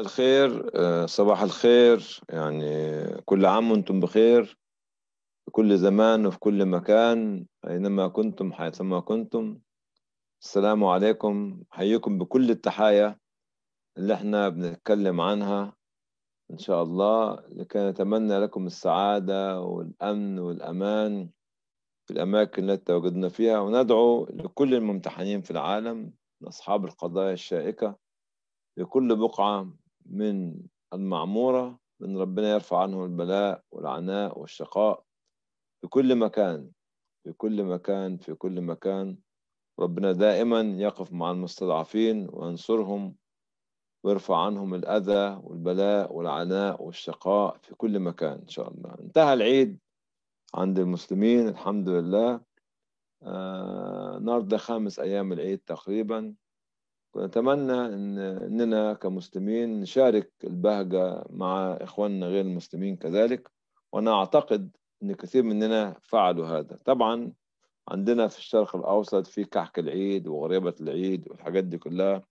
الخير آه، صباح الخير يعني كل عام وانتم بخير في كل زمان وفي كل مكان أينما كنتم حيثما كنتم السلام عليكم حيكم بكل التحايا اللي احنا بنتكلم عنها إن شاء الله لكي نتمنى لكم السعادة والأمن والأمان في الأماكن التي تواجدنا فيها وندعو لكل الممتحنين في العالم لأصحاب القضايا الشائكة في كل بقعة من المعمورة من ربنا يرفع عنهم البلاء والعناء والشقاء في كل مكان في كل مكان في كل مكان ربنا دائما يقف مع المستضعفين وينصرهم ويرفع عنهم الأذى والبلاء والعناء والشقاء في كل مكان إن شاء الله انتهى العيد عند المسلمين الحمد لله آه النهارده خامس أيام العيد تقريبا ونتمنى إن اننا كمسلمين نشارك البهجه مع اخواننا غير المسلمين كذلك وانا اعتقد ان كثير مننا فعلوا هذا طبعا عندنا في الشرق الاوسط في كحك العيد وغريبه العيد والحاجات دي كلها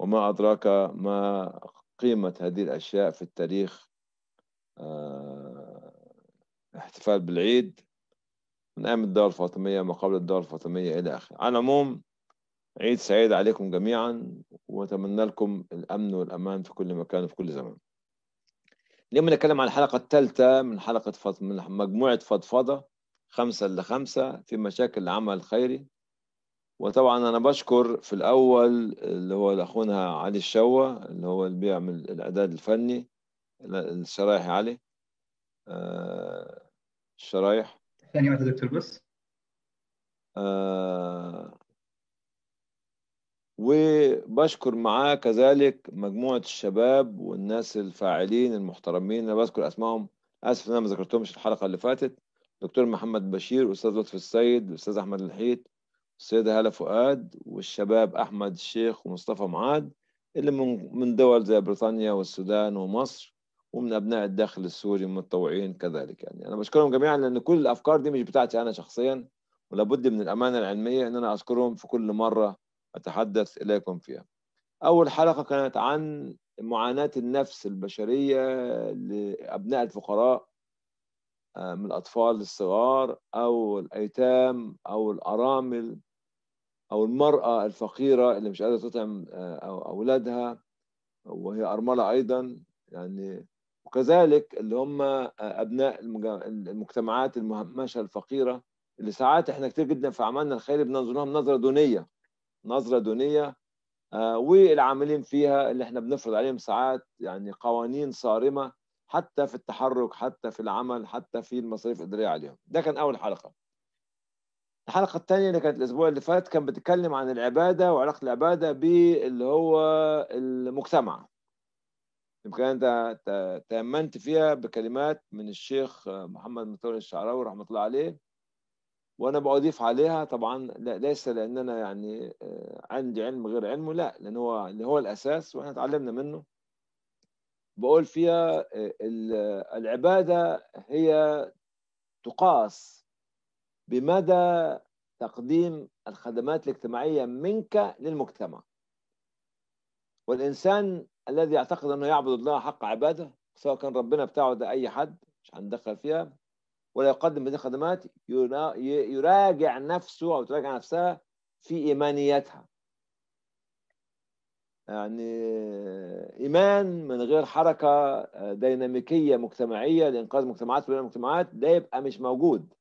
وما ادراك ما قيمه هذه الاشياء في التاريخ آه، احتفال بالعيد من ايام الدوله الفاطميه ما قبل الدوله الفاطميه الى اخره على العموم عيد سعيد عليكم جميعا واتمنى لكم الامن والامان في كل مكان وفي كل زمان اليوم نتكلم عن الحلقه الثالثه من حلقه فض... من مجموعه فضفضه خمسة لخمسة في مشاكل العمل الخيري وطبعا انا بشكر في الاول اللي هو اخونا علي الشوا اللي هو اللي بيعمل الاعداد الفني الشرايح علي الشرايح آه، ثانية يا دكتور بس آه وبشكر معاه كذلك مجموعة الشباب والناس الفاعلين المحترمين أنا بذكر أسمائهم آسف إن أنا ما ذكرتهمش الحلقة اللي فاتت دكتور محمد بشير أستاذ لطفي السيد أستاذ أحمد الحيط السيدة هالة فؤاد والشباب أحمد الشيخ ومصطفى معاد اللي من من دول زي بريطانيا والسودان ومصر ومن أبناء الداخل السوري المتطوعين كذلك يعني أنا بشكرهم جميعا لأن كل الأفكار دي مش بتاعتي أنا شخصيا ولابد من الأمانة العلمية إن أنا أذكرهم في كل مرة أتحدث إليكم فيها أول حلقة كانت عن معاناة النفس البشرية لأبناء الفقراء آه، من الأطفال الصغار أو الأيتام أو الأرامل أو المرأة الفقيرة اللي مش قادرة تطعم آه، أولادها وهي أرملة أيضا يعني وكذلك اللي هم آه، أبناء المجتمعات المهمشة الفقيرة اللي ساعات احنا كتير جدا في أعمالنا الخيرية بننظر لهم نظرة دونية نظره دونيه آه، والعاملين فيها اللي احنا بنفرض عليهم ساعات يعني قوانين صارمه حتى في التحرك حتى في العمل حتى في المصاريف الاداريه عليهم ده كان اول حلقه الحلقه الثانيه اللي كانت الاسبوع اللي فات كان بتتكلم عن العباده وعلاقه العباده باللي هو المجتمع يمكن انت تامنت فيها بكلمات من الشيخ محمد متولي الشعراوي رحمه الله عليه وانا بضيف عليها طبعا لا ليس لان انا يعني آه، عندي علم غير علمه لا لان هو اللي هو الاساس واحنا اتعلمنا منه بقول فيها آه، العباده هي تقاس بمدى تقديم الخدمات الاجتماعيه منك للمجتمع والانسان الذي يعتقد انه يعبد الله حق عباده سواء كان ربنا بتاعه ده اي حد مش هندخل فيها ولا يقدم بهذه الخدمات يراجع نفسه أو تراجع نفسها في إيمانيتها يعني إيمان من غير حركة آه، ديناميكية مجتمعية لإنقاذ مجتمعات وبناء مجتمعات ده يبقى مش موجود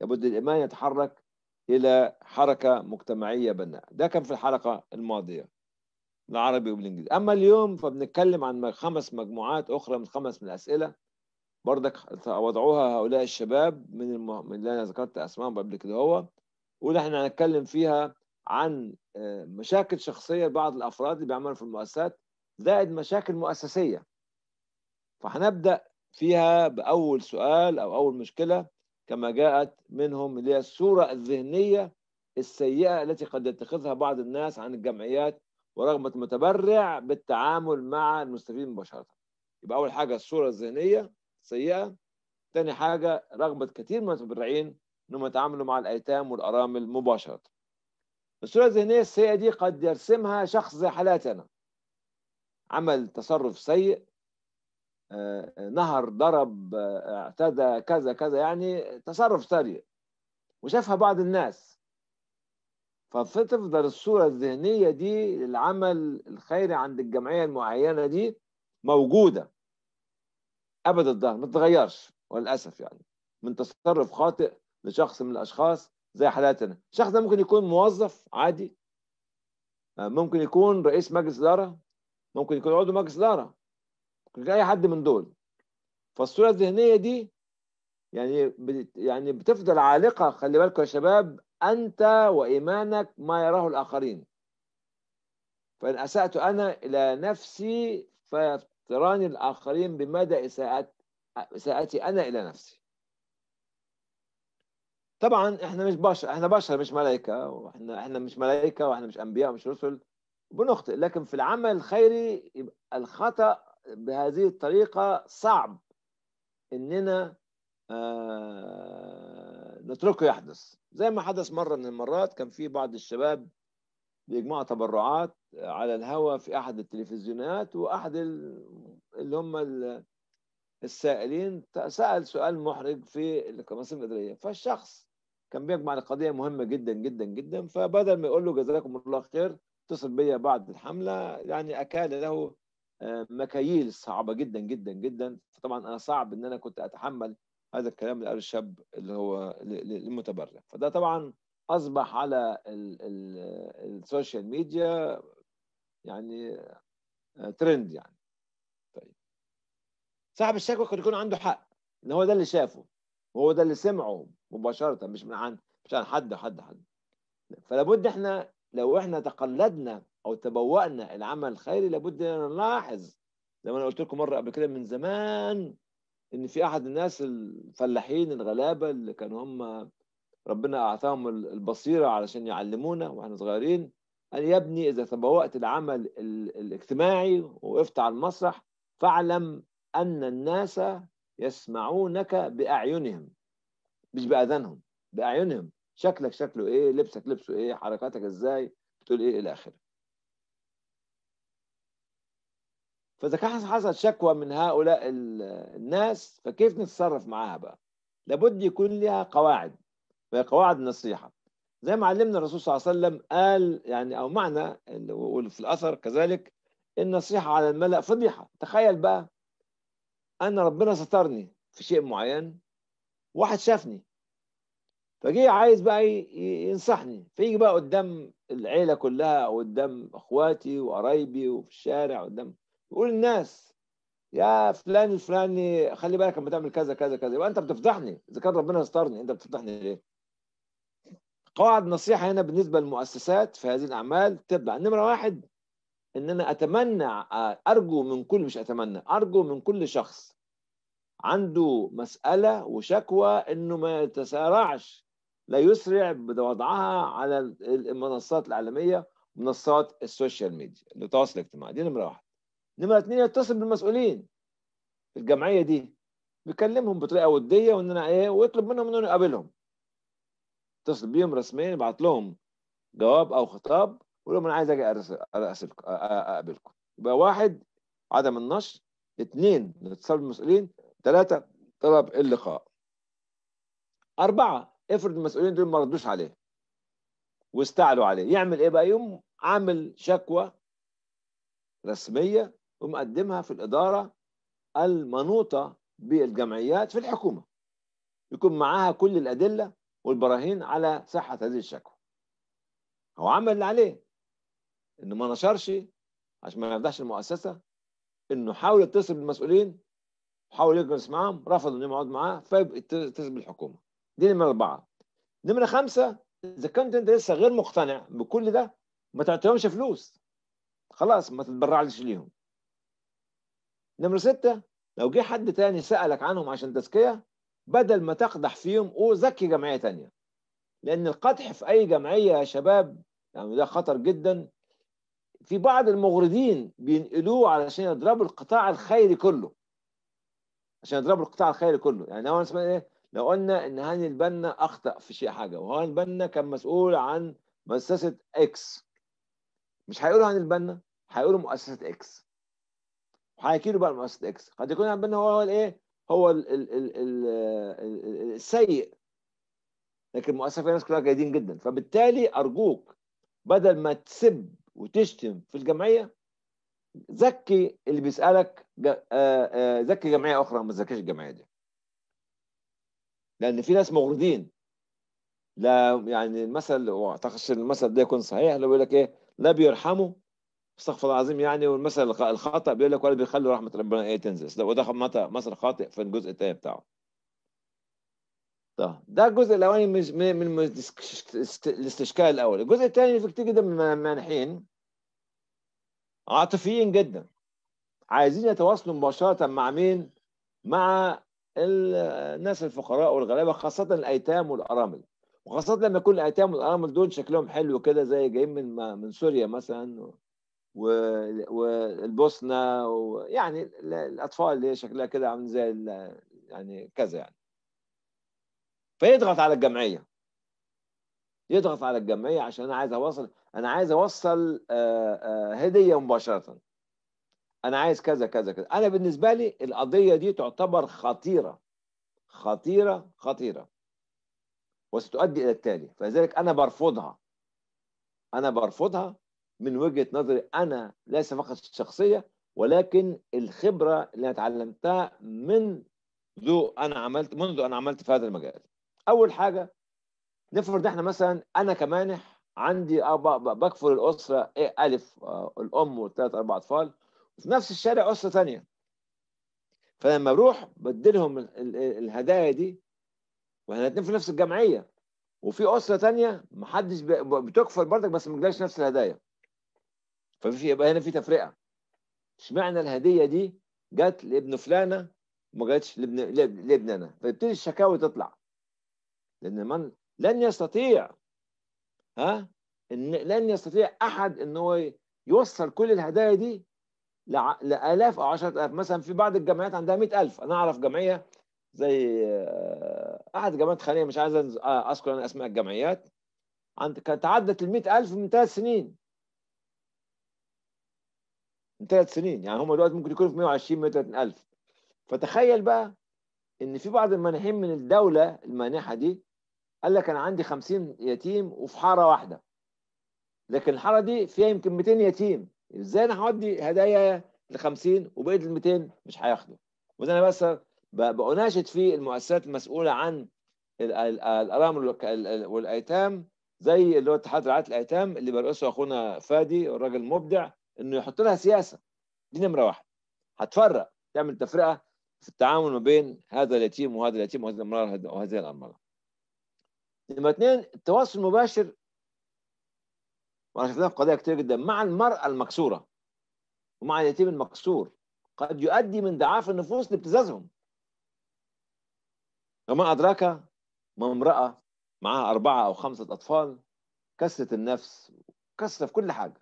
لابد الإيمان يتحرك إلى حركة مجتمعية بناء ده كان في الحلقة الماضية العربي وبالانجليزي أما اليوم فبنتكلم عن خمس مجموعات أخرى من خمس من الأسئلة بردك وضعوها هؤلاء الشباب من من اللي انا ذكرت اسمائهم قبل كده هو ونحن احنا هنتكلم فيها عن آه، مشاكل شخصيه لبعض الافراد اللي بيعملوا في المؤسسات زائد مشاكل مؤسسيه فهنبدا فيها باول سؤال او اول مشكله كما جاءت منهم اللي هي الصوره الذهنيه السيئه التي قد يتخذها بعض الناس عن الجمعيات ورغبه المتبرع بالتعامل مع المستفيد مباشره يبقى اول حاجه الصوره الذهنيه سيئه تاني حاجه رغبه كثير من المتبرعين انهم يتعاملوا مع الايتام والارامل مباشره الصوره الذهنيه السيئه دي قد يرسمها شخص زي حالاتنا عمل تصرف سيء آه، نهر ضرب آه، اعتدى كذا كذا يعني تصرف سيء وشافها بعض الناس فتفضل الصورة الذهنية دي للعمل الخيري عند الجمعية المعينة دي موجودة ابدا الظهر ما تتغيرش وللاسف يعني من تصرف خاطئ لشخص من الاشخاص زي حالاتنا الشخص ده ممكن يكون موظف عادي آه، ممكن يكون رئيس مجلس اداره ممكن يكون عضو مجلس اداره ممكن يكون اي حد من دول فالصوره الذهنيه دي يعني يعني بتفضل عالقه خلي بالكم يا شباب انت وايمانك ما يراه الاخرين فان اسات انا الى نفسي تراني الآخرين بمدى إساءات إساءتي أنا إلى نفسي طبعا احنا مش بشر احنا بشر مش ملائكة واحنا احنا مش ملائكة واحنا مش أنبياء ومش رسل بنخطئ لكن في العمل الخيري الخطأ بهذه الطريقة صعب إننا آه، نتركه يحدث زي ما حدث مرة من المرات كان في بعض الشباب باجماع تبرعات على الهواء في احد التلفزيونات واحد اللي هم السائلين سال سؤال محرج في القناصين الاداريه فالشخص كان بيجمع لقضيه مهمه جدا جدا جدا فبدل ما يقول له جزاكم الله خير اتصل بيا بعد الحمله يعني اكال له آه، مكاييل صعبه جدا جدا جدا فطبعا انا صعب ان انا كنت اتحمل هذا الكلام اللي قاله الشاب اللي هو المتبرع فده طبعا اصبح على السوشيال ميديا يعني آه، ترند يعني طيب صاحب الشكوى قد يكون عنده حق ان هو ده اللي شافه وهو ده اللي سمعه مباشره مش من عن مش عن حد حد حد فلا بد احنا لو احنا تقلدنا او تبوأنا العمل الخيري لابد ان نلاحظ زي ما انا قلت لكم مره قبل كده من زمان ان في احد الناس الفلاحين الغلابه اللي كانوا هم ربنا أعطاهم البصيرة علشان يعلمونا وإحنا صغيرين قال يا ابني إذا تبوأت العمل الاجتماعي ووقفت على المسرح فاعلم أن الناس يسمعونك بأعينهم مش بأذانهم بأعينهم شكلك شكله إيه لبسك لبسه إيه حركاتك إزاي بتقول إيه إلى آخره فإذا كان حصل شكوى من هؤلاء الناس فكيف نتصرف معاها بقى لابد يكون لها قواعد وهي قواعد النصيحه زي ما علمنا الرسول صلى الله عليه وسلم قال يعني او معنى في الاثر كذلك النصيحه على الملا فضيحه تخيل بقى انا ربنا سترني في شيء معين واحد شافني فجي عايز بقى ينصحني فيجي بقى قدام العيله كلها او قدام اخواتي وقرايبي وفي الشارع قدام يقول الناس يا فلان الفلاني خلي بالك لما تعمل كذا كذا كذا يبقى انت بتفضحني اذا كان ربنا سترني انت بتفضحني ليه؟ قواعد نصيحة هنا بالنسبة للمؤسسات في هذه الأعمال تبع نمرة واحد إن أنا أتمنى آه، أرجو من كل مش أتمنى أرجو من كل شخص عنده مسألة وشكوى إنه ما يتسارعش لا يسرع بوضعها على المنصات الإعلامية منصات السوشيال ميديا للتواصل الاجتماعي دي نمرة واحد نمرة اتنين يتصل بالمسؤولين في الجمعية دي بيكلمهم بطريقة ودية وإن أنا إيه ويطلب منهم إنه يقابلهم اتصل بيهم رسميا ابعت لهم جواب او خطاب قول لهم انا عايز اجي اقابلكم يبقى واحد عدم النشر اثنين الاتصال بالمسؤولين ثلاثه طلب اللقاء اربعه افرض المسؤولين دول ما ردوش عليه واستعلوا عليه يعمل ايه بقى يوم عامل شكوى رسميه ومقدمها في الاداره المنوطه بالجمعيات في الحكومه يكون معاها كل الادله والبراهين على صحة هذه الشكوى هو عمل اللي عليه انه ما نشرش عشان ما يفضحش المؤسسة انه حاول يتصل بالمسؤولين حاول يجلس معاهم رفضوا انهم يقعدوا معاه فاتصل بالحكومة دي نمرة أربعة نمرة خمسة إذا كنت أنت لسه غير مقتنع بكل ده ما تعطيهمش فلوس خلاص ما تتبرعش ليهم نمرة ستة لو جه حد تاني سألك عنهم عشان تزكية بدل ما تقدح فيهم قول زكي جمعيه ثانيه لان القدح في اي جمعيه يا شباب يعني ده خطر جدا في بعض المغردين بينقلوه علشان يضربوا القطاع الخيري كله عشان يضربوا القطاع الخيري كله يعني هو اسمه ايه لو قلنا ان هاني البنا اخطا في شيء حاجه وهاني البنا كان مسؤول عن مؤسسه اكس مش هيقولوا هاني البنا هيقولوا مؤسسه اكس وهيحكي له بقى مؤسسه اكس قد يكون هاني البنا هو الايه هو الـ الـ الـ الـ الـ السيء لكن مؤسف الناس كلها جيدين جدا فبالتالي ارجوك بدل ما تسب وتشتم في الجمعيه زكي اللي بيسالك آه، آه، زكي جمعيه اخرى ما تزكيش الجمعيه دي لان في ناس مغرضين لا يعني المثل واعتقد المثل ده يكون صحيح لو بيقول لك ايه لا بيرحموا استغفر الله العظيم يعني والمثل الخاطئ بيقول لك ولا بيخلوا رحمه ربنا ايه تنزل ده وده مثل خاطئ في الجزء الثاني بتاعه طب ده الجزء الاولاني من من الاستشكال الاول الجزء الثاني في كتير جدا من المانحين عاطفيين جدا عايزين يتواصلوا مباشره مع مين مع الناس الفقراء والغلابه خاصه الايتام والارامل وخاصه لما يكون الايتام والارامل دول شكلهم حلو كده زي جايين من من سوريا مثلا والبوسنه ويعني الاطفال اللي شكلها كده عامل زي يعني كذا يعني فيضغط على الجمعيه يضغط على الجمعيه عشان انا عايز اوصل انا عايز اوصل آه، آه، هديه مباشره انا عايز كذا كذا كذا انا بالنسبه لي القضيه دي تعتبر خطيره خطيره خطيره وستؤدي الى التالي فلذلك انا برفضها انا برفضها من وجهه نظري انا ليس فقط الشخصيه ولكن الخبره اللي انا اتعلمتها من ذو انا عملت منذ انا عملت في هذا المجال اول حاجه نفرض احنا مثلا انا كمانح عندي بكفر الاسره ايه الف آه، الام والثلاث اربع اطفال وفي نفس الشارع اسره ثانيه فلما بروح بديلهم الهدايا دي واحنا الاثنين في نفس الجمعيه وفي اسره ثانيه محدش بتكفر برضك بس ما نفس الهدايا ففي يبقى هنا في تفرقه اشمعنى الهديه دي جت لابن فلانه وما جاتش لابن لابن انا فيبتدي الشكاوي تطلع لان من لن يستطيع ها إن لن يستطيع احد ان هو يوصل كل الهدايا دي لالاف او الاف مثلا في بعض الجمعيات عندها 100000 انا اعرف جمعيه زي آه، احد جمعيات خانية مش عايز آه، اذكر انا اسماء الجمعيات عند كانت عدت ال 100000 من ثلاث سنين من ثلاث سنين يعني هم دلوقتي ممكن يكونوا في 120 130 ألف فتخيل بقى إن في بعض المانحين من الدولة المانحة دي قال لك أنا عندي 50 يتيم وفي حارة واحدة لكن الحارة دي فيها يمكن 200 يتيم إزاي أنا هودي هدايا ل 50 وبقية ال 200 مش هياخدوا وده أنا بس بأناشد في المؤسسات المسؤولة عن الارامل والايتام زي اللي هو اتحاد رعايه الايتام اللي برئيسه اخونا فادي الراجل المبدع انه يحط لها سياسه دي نمره واحد هتفرق تعمل تفرقه في التعامل ما بين هذا اليتيم وهذا اليتيم وهذه الامراه وهذه الامراه نمره اثنين التواصل المباشر وانا شفناه في قضايا كثيره جدا مع المراه المكسوره ومع اليتيم المكسور قد يؤدي من ضعاف النفوس لابتزازهم وما أدراك ما امرأة معها أربعة أو خمسة أطفال كسرت النفس كسرت في كل حاجة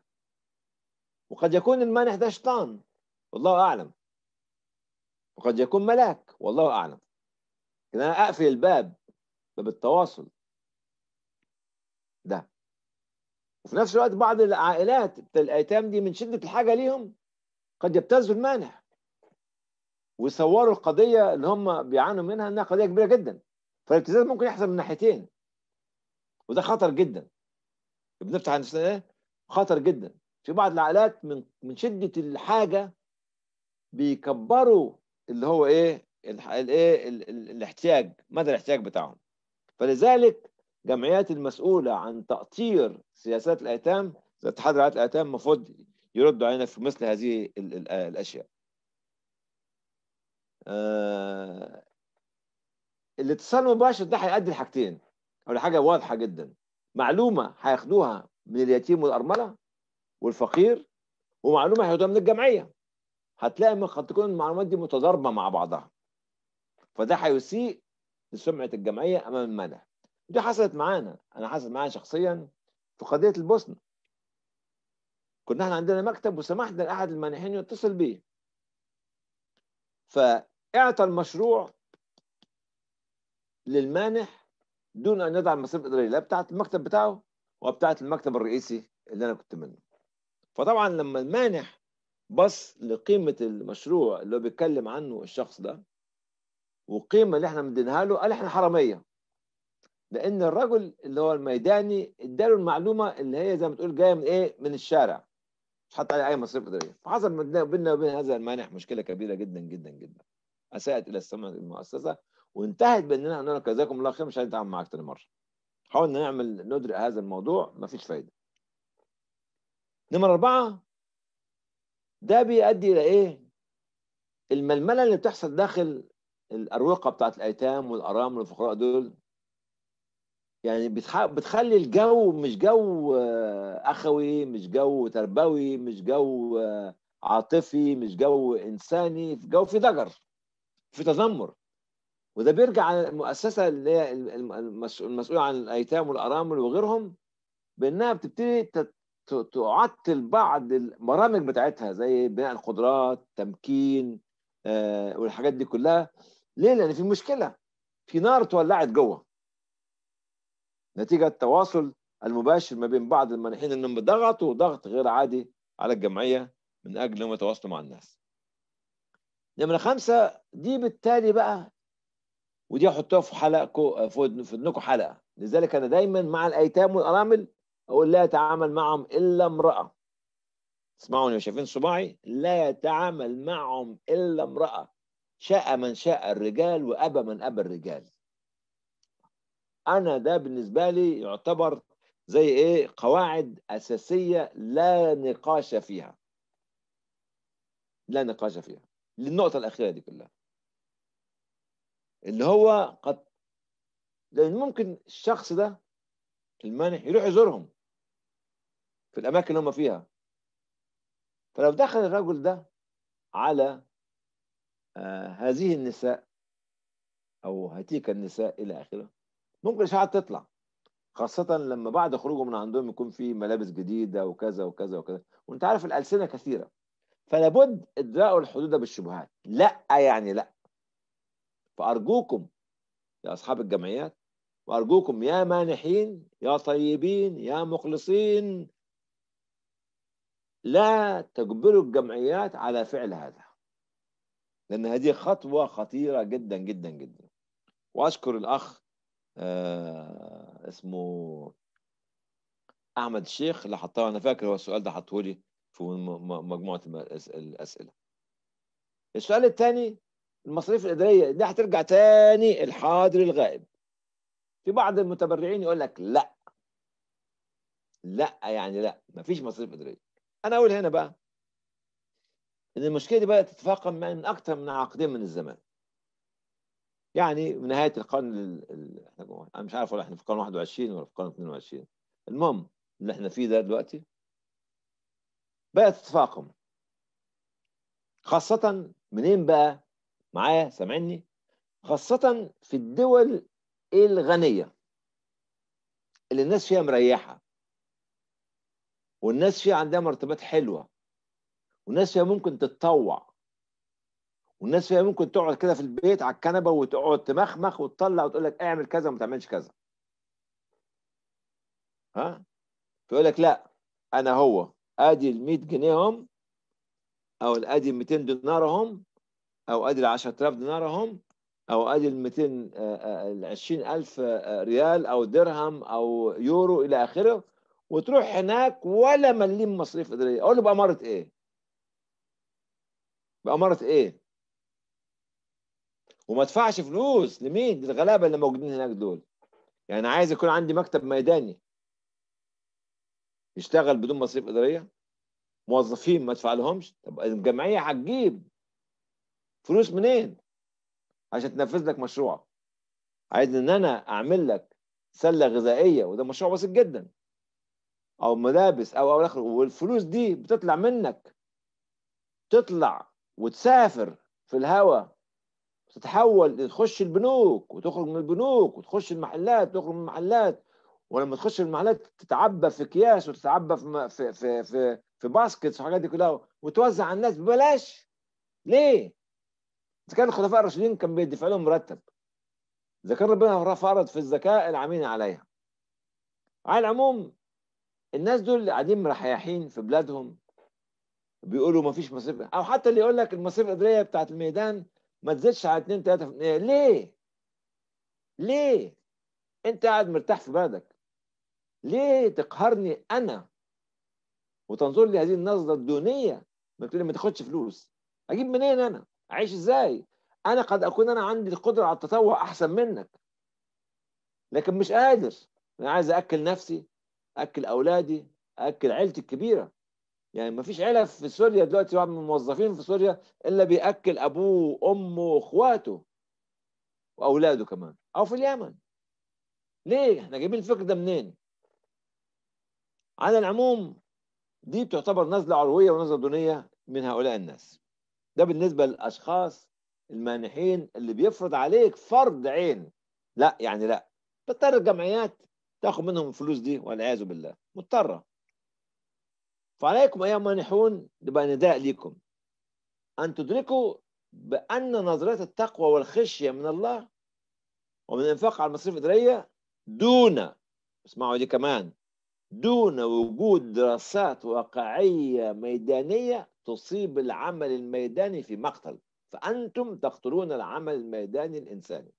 وقد يكون المانح ده شيطان والله أعلم وقد يكون ملاك والله أعلم لكن أنا أقفل الباب باب التواصل ده وفي نفس الوقت بعض العائلات الأيتام دي من شدة الحاجة ليهم قد يبتزوا المانح ويصوروا القضية اللي هم بيعانوا منها إنها قضية كبيرة جدا فالابتزاز ممكن يحصل من ناحيتين وده خطر جدا بنفتح عن ايه خطر جدا في بعض العائلات من من شده الحاجه بيكبروا اللي هو ايه الايه الاحتياج مدى الاحتياج بتاعهم فلذلك جمعيات المسؤوله عن تاطير سياسات الايتام زي اتحاد رعايه الايتام المفروض يردوا علينا في مثل هذه الاشياء آه الاتصال المباشر ده هيؤدي لحاجتين او لحاجه واضحه جدا معلومه هياخدوها من اليتيم والارمله والفقير ومعلومه هياخدوها من الجمعيه هتلاقي قد تكون المعلومات دي متضاربه مع بعضها فده هيسيء لسمعه الجمعيه امام المدى دي حصلت معانا انا حصلت معايا شخصيا في قضيه البوسنه كنا احنا عندنا مكتب وسمحنا لاحد المانحين يتصل بيه فاعطى المشروع للمانح دون ان يدعم مصاريف الاداريه لا بتاعت المكتب بتاعه بتاعت المكتب الرئيسي اللي انا كنت منه فطبعا لما المانح بص لقيمه المشروع اللي هو بيتكلم عنه الشخص ده والقيمه اللي احنا مدينها له قال احنا حراميه لان الرجل اللي هو الميداني اداله المعلومه اللي هي زي ما تقول جايه من ايه من الشارع مش حط عليه اي مصرف اداريه فحصل بيننا وبين هذا المانح مشكله كبيره جدا جدا جدا اساءت الى السمع المؤسسه وانتهت باننا قلنا له جزاكم الله خير مش هنتعامل معاك تاني مره حاولنا نعمل ندرق هذا الموضوع مفيش فايده نمرة أربعة ده بيؤدي إلى إيه؟ الململة اللي بتحصل داخل الأروقة بتاعت الأيتام والأرامل والفقراء دول يعني بتخلي الجو مش جو آه، أخوي مش جو تربوي مش جو آه، عاطفي مش جو إنساني جو في ضجر في تذمر وده بيرجع على المؤسسة اللي هي المسؤولة عن الأيتام والأرامل وغيرهم بأنها بتبتدي تعطل بعض البرامج بتاعتها زي بناء القدرات تمكين آه والحاجات دي كلها ليه لان في مشكله في نار اتولعت جوه نتيجه التواصل المباشر ما بين بعض المانحين انهم ضغطوا ضغط غير عادي على الجمعيه من اجل انهم يتواصلوا مع الناس نمره خمسه دي بالتالي بقى ودي هحطها في حلقكم في ودنكم حلقه لذلك انا دايما مع الايتام والارامل أقول لا يتعامل معهم إلا امرأة اسمعوني شايفين صباعي لا يتعامل معهم إلا امرأة شاء من شاء الرجال وأبى من أبى الرجال أنا ده بالنسبة لي يعتبر زي إيه قواعد أساسية لا نقاش فيها لا نقاش فيها للنقطة الأخيرة دي كلها اللي هو قد لأن ممكن الشخص ده المانح يروح يزورهم في الاماكن اللي هم فيها فلو دخل الرجل ده على آه هذه النساء او هتيك النساء الى اخره ممكن الاشاعات تطلع خاصة لما بعد خروجه من عندهم يكون في ملابس جديدة وكذا وكذا وكذا وانت عارف الألسنة كثيرة فلابد ادراءوا الحدود بالشبهات لا يعني لا فأرجوكم يا أصحاب الجمعيات وأرجوكم يا مانحين يا طيبين يا مخلصين لا تجبروا الجمعيات على فعل هذا لأن هذه خطوة خطيرة جدا جدا جدا وأشكر الأخ آه اسمه أحمد الشيخ اللي حطها أنا فاكر هو السؤال ده حطه لي في مجموعة الأسئلة السؤال الثاني المصاريف الإدارية دي هترجع تاني الحاضر الغائب في بعض المتبرعين يقول لك لا لا يعني لا مفيش مصاريف إدارية انا اقول هنا بقى ان المشكله دي بدات تتفاقم من اكثر من عقدين من الزمان يعني من نهايه القرن ال... ال... انا مش عارف ولا احنا في القرن 21 ولا في القرن 22 المهم اللي احنا فيه ده دلوقتي بدات تتفاقم خاصه منين بقى معايا سامعني خاصه في الدول الغنيه اللي الناس فيها مريحه والناس فيها عندها مرتبات حلوه والناس فيها ممكن تتطوع والناس فيها ممكن تقعد كده في البيت على الكنبه وتقعد تمخمخ وتطلع وتقول لك اعمل كذا وما تعملش كذا ها فيقول لك لا انا هو ادي ال 100 جنيه هم او ادي ال 200 دينار هم او ادي ال 10000 دينار هم او ادي ال 200 آه، آه، ال 20000 آه، ريال او درهم او يورو الى اخره وتروح هناك ولا مليم مصاريف اداريه اقول له باماره ايه باماره ايه وما ادفعش فلوس لمين للغلابه اللي موجودين هناك دول يعني عايز يكون عندي مكتب ميداني يشتغل بدون مصاريف اداريه موظفين ما ادفع لهمش طب الجمعيه هتجيب فلوس منين عشان تنفذ لك مشروعك عايز ان انا اعمل لك سله غذائيه وده مشروع بسيط جدا او ملابس او او اخره والفلوس دي بتطلع منك تطلع وتسافر في الهواء تتحول تخش البنوك وتخرج من البنوك وتخش المحلات وتخرج من المحلات ولما تخش المحلات تتعبى في اكياس وتتعبى في في في في, في باسكتس والحاجات دي كلها وتوزع على الناس ببلاش ليه؟ اذا كان الخلفاء الراشدين كان بيدفع لهم مرتب اذا كان ربنا فرض في الزكاه العاملين عليها على العموم الناس دول اللي قاعدين مرحيحين في بلادهم بيقولوا ما فيش مصاريف او حتى اللي يقول لك المصاريف الاداريه بتاعت الميدان ما تزيدش على 2 3% ليه؟ ليه؟ انت قاعد مرتاح في بلدك ليه تقهرني انا وتنظر لي هذه النظره الدونيه ما تقول لي ما تاخدش فلوس اجيب منين انا؟ اعيش ازاي؟ انا قد اكون انا عندي القدره على التطوع احسن منك لكن مش قادر انا عايز اكل نفسي اكل اولادي اكل عيلتي الكبيره يعني ما فيش عيله في سوريا دلوقتي واحد من الموظفين في سوريا الا بياكل ابوه وامه واخواته واولاده كمان او في اليمن ليه احنا جايبين الفكر ده منين على العموم دي بتعتبر نزله علويه ونزله دونيه من هؤلاء الناس ده بالنسبه للاشخاص المانحين اللي بيفرض عليك فرض عين لا يعني لا بتضطر الجمعيات تاخذ منهم الفلوس دي والعياذ بالله مضطره فعليكم ايها المانحون يبقى نداء ليكم ان تدركوا بان نظريه التقوى والخشيه من الله ومن الانفاق على المصاريف الاداريه دون اسمعوا دي كمان دون وجود دراسات واقعيه ميدانيه تصيب العمل الميداني في مقتل فانتم تقتلون العمل الميداني الانساني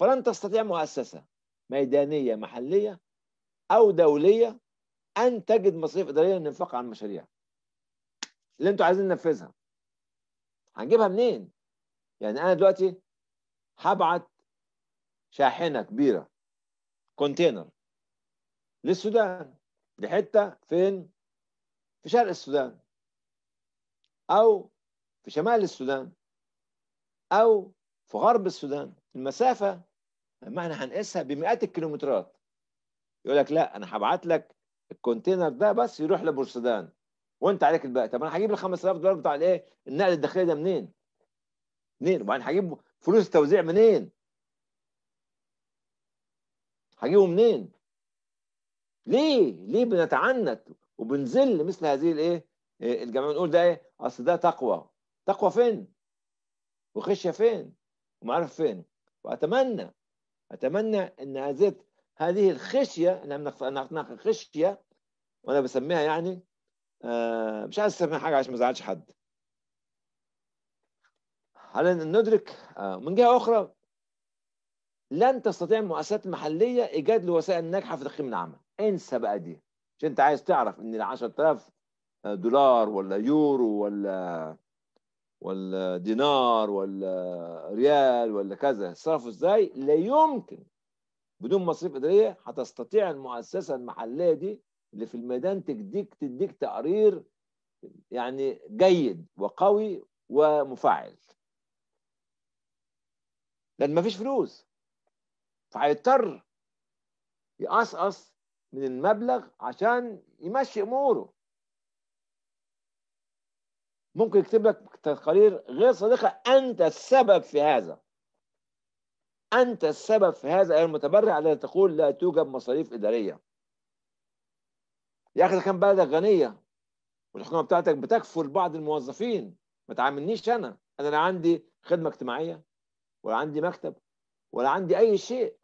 فلن تستطيع مؤسسه ميدانية محلية أو دولية أن تجد مصاريف إدارية للإنفاق على المشاريع اللي أنتوا عايزين ننفذها هنجيبها منين؟ يعني أنا دلوقتي هبعت شاحنة كبيرة كونتينر للسودان لحتة فين؟ في شرق السودان أو في شمال السودان أو في غرب السودان المسافة ما احنا هنقيسها بمئات الكيلومترات يقول لك لا انا هبعت لك الكونتينر ده بس يروح لبورسدان وانت عليك الباقي طب انا هجيب ال 5000 دولار بتاع الايه النقل الداخلي ده منين؟ منين؟ وبعدين هجيب فلوس التوزيع منين؟ هجيبه منين؟ ليه؟ ليه بنتعنت وبنذل مثل هذه الايه؟ إيه، الجماعه بنقول ده ايه؟ اصل ده تقوى تقوى فين؟ وخشيه فين؟ ومعرف فين؟ واتمنى أتمنى أن هذه هذه الخشية أنا نقناق خشية وأنا بسميها يعني آه، مش عايز أسميها حاجة عشان ما أزعلش حد هل أن ندرك آه، من جهة أخرى لن تستطيع المؤسسات المحلية إيجاد لوسائل ناجحة في تقييم العمل انسى بقى دي مش أنت عايز تعرف أن ال 10000 آه، دولار ولا يورو ولا ولا دينار ولا ريال ولا كذا صرفوا ازاي لا يمكن بدون مصاريف اداريه هتستطيع المؤسسه المحليه دي اللي في الميدان تديك تديك تقرير يعني جيد وقوي ومفعل لان مفيش فلوس فهيضطر يقصقص من المبلغ عشان يمشي اموره ممكن يكتب لك تقارير غير صادقه انت السبب في هذا انت السبب في هذا اي المتبرع الذي تقول لا توجد مصاريف اداريه يا اخي كان بلدك غنيه والحكومه بتاعتك بتكفل بعض الموظفين ما تعاملنيش انا انا لا عندي خدمه اجتماعيه ولا عندي مكتب ولا عندي اي شيء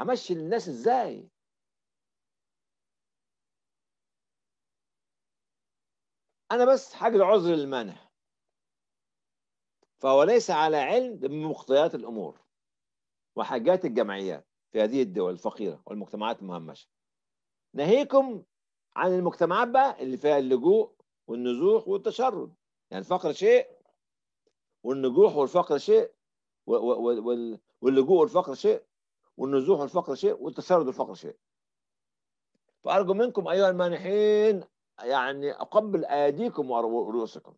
همشي الناس ازاي أنا بس حاجة عذر المانع فهو ليس على علم بمقتضيات الأمور وحاجات الجمعيات في هذه الدول الفقيرة والمجتمعات المهمشة ناهيكم عن المجتمعات بقى اللي فيها اللجوء والنزوح والتشرد يعني الفقر شيء والنجوح والفقر شيء واللجوء والفقر شيء والنزوح والفقر شيء والتشرد والفقر شيء فأرجو منكم أيها المانحين يعني أقبل أيديكم ورؤوسكم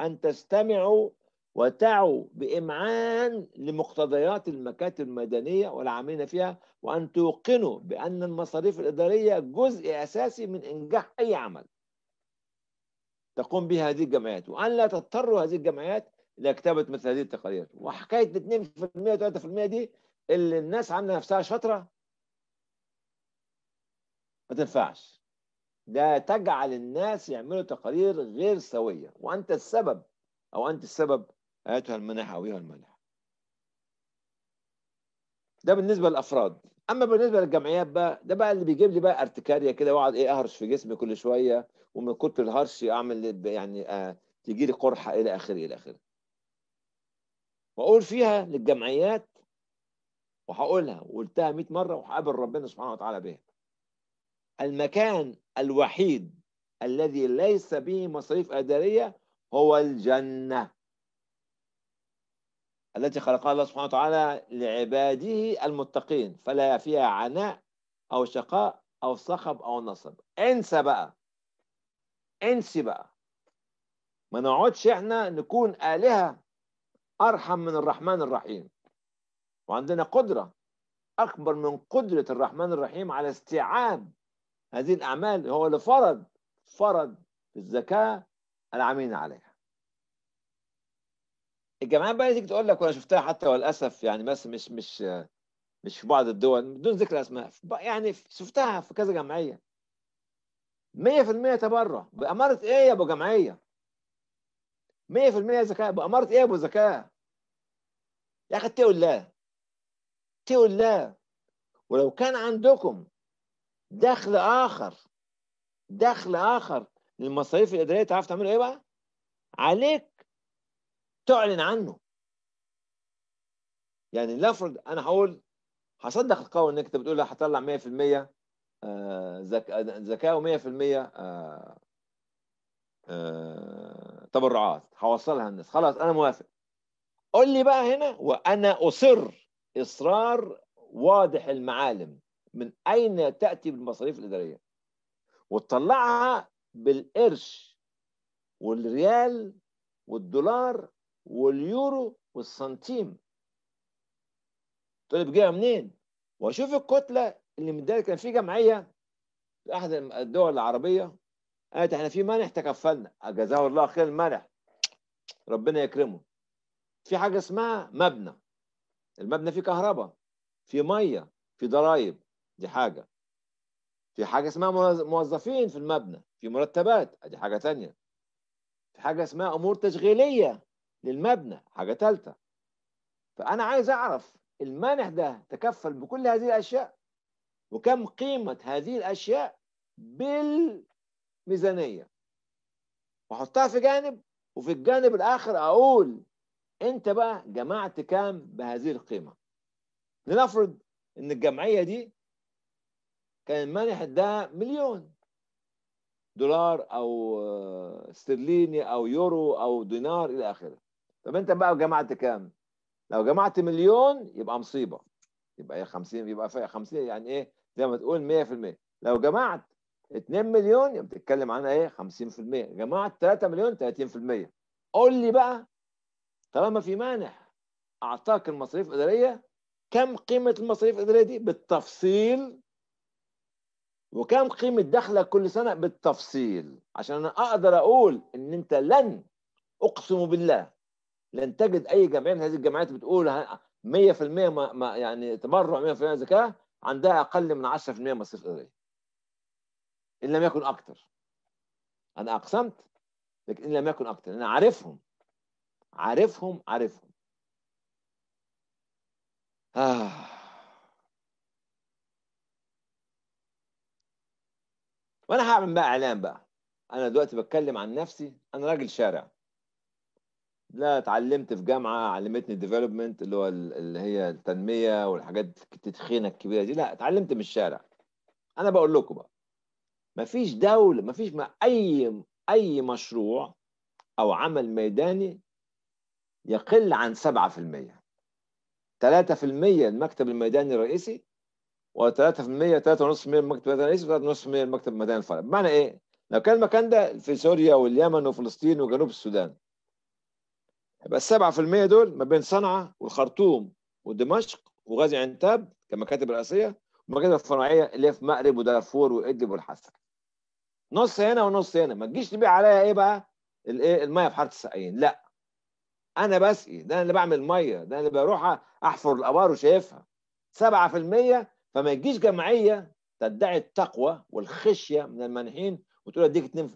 أن تستمعوا وتعوا بإمعان لمقتضيات المكاتب المدنية والعاملين فيها وأن توقنوا بأن المصاريف الإدارية جزء أساسي من إنجاح أي عمل تقوم به هذه الجمعيات وأن لا تضطروا هذه الجمعيات إلى كتابة مثل هذه التقارير وحكاية 2% و3% دي اللي الناس عاملة نفسها شاطرة ما تنفعش ده تجعل الناس يعملوا تقارير غير سوية وأنت السبب أو أنت السبب أيتها المنح أو أيها المنح ده بالنسبة للأفراد أما بالنسبة للجمعيات بقى ده بقى اللي بيجيب لي بقى ارتكارية كده وأقعد إيه أهرش في جسمي كل شوية ومن كتر الهرش أعمل يعني آه تيجي لي قرحة إلى آخره إلى آخره وأقول فيها للجمعيات وهقولها وقلتها 100 مرة وهقابل ربنا سبحانه وتعالى بيها المكان الوحيد الذي ليس به مصاريف إدارية هو الجنة التي خلقها الله سبحانه وتعالى لعباده المتقين فلا فيها عناء أو شقاء أو صخب أو نصب انسى بقى انسى بقى ما نقعدش احنا نكون آلهة أرحم من الرحمن الرحيم وعندنا قدرة أكبر من قدرة الرحمن الرحيم على استيعاب هذه الأعمال هو اللي فرض فرض الزكاة العاملين عليها الجامعات بقى تيجي تقول لك وانا شفتها حتى وللاسف يعني بس مش مش مش في بعض الدول بدون ذكر اسماء يعني شفتها في كذا جمعيه 100% تبرع بأمارة إيه يا أبو جمعية؟ 100% زكاة بأمارة إيه يا أبو زكاة؟ يا أخي تقول لا تقول لا ولو كان عندكم دخل اخر دخل اخر للمصاريف الاداريه تعرف تعمله ايه بقى؟ عليك تعلن عنه يعني لنفرض انا هقول هصدق القول انك انت بتقول هطلع 100% آه، زكاه و100% آه، آه، تبرعات هوصلها للناس خلاص انا موافق قول لي بقى هنا وانا اصر اصرار واضح المعالم من اين تاتي بالمصاريف الاداريه وتطلعها بالقرش والريال والدولار واليورو والسنتيم طيب جايه منين واشوف الكتله اللي ذلك كان في جمعيه في احد الدول العربيه قالت احنا في مانح تكفلنا جزاه الله خير المانح ربنا يكرمه في حاجه اسمها مبنى المبنى فيه كهرباء فيه ميه فيه ضرايب دي حاجة في حاجة اسمها موظفين في المبنى في مرتبات دي حاجة تانية في حاجة اسمها أمور تشغيلية للمبنى حاجة تالتة فأنا عايز أعرف المانح ده تكفل بكل هذه الأشياء وكم قيمة هذه الأشياء بالميزانية وأحطها في جانب وفي الجانب الآخر أقول أنت بقى جمعت كام بهذه القيمة لنفرض إن الجمعية دي كان المانح ده مليون دولار او آه، استرليني او يورو او دينار الى اخره طب انت بقى جمعت كام لو جمعت مليون يبقى مصيبه يبقى ايه 50 يبقى فيها 50 يعني ايه زي ما تقول 100% لو جمعت 2 مليون يبقى بتتكلم عن ايه 50% جمعت 3 مليون 30% قول لي بقى طالما في مانح اعطاك المصاريف الاداريه كم قيمه المصاريف الاداريه دي بالتفصيل وكم قيمة دخلك كل سنة بالتفصيل عشان أنا أقدر أقول إن أنت لن أقسم بالله لن تجد أي جمعية من هذه الجمعيات بتقول 100% ما يعني تبرع 100% زكاة عندها أقل من 10% مصاريف إدارية إن لم يكن أكتر أنا أقسمت لكن إن لم يكن أكتر أنا عارفهم عارفهم عارفهم آه وانا هعمل بقى اعلان بقى انا دلوقتي بتكلم عن نفسي انا راجل شارع لا اتعلمت في جامعه علمتني الديفلوبمنت اللي هو اللي هي التنميه والحاجات التدخينه الكبيره دي لا اتعلمت من الشارع انا بقول لكم بقى مفيش دوله مفيش ما اي اي مشروع او عمل ميداني يقل عن 7% 3% المكتب الميداني الرئيسي و3% 3.5% من مكتب الرييس و3.5% من مكتب مدن الفرع بمعنى ايه؟ لو كان المكان ده في سوريا واليمن وفلسطين وجنوب السودان يبقى ال 7% دول ما بين صنعاء والخرطوم ودمشق وغازي عنتاب كمكاتب رئاسية ومكاتب الفرعيه اللي هي في مأرب ودارفور وإدلب والحسكه. نص هنا ونص هنا ما تجيش تبيع عليا ايه بقى الايه الميه في حاره السقايين لا انا بسقي إيه؟ ده انا اللي بعمل ميه ده انا اللي بروح احفر الابار وشايفها 7% فما يجيش جمعيه تدعي التقوى والخشيه من المانحين وتقول اديك 2%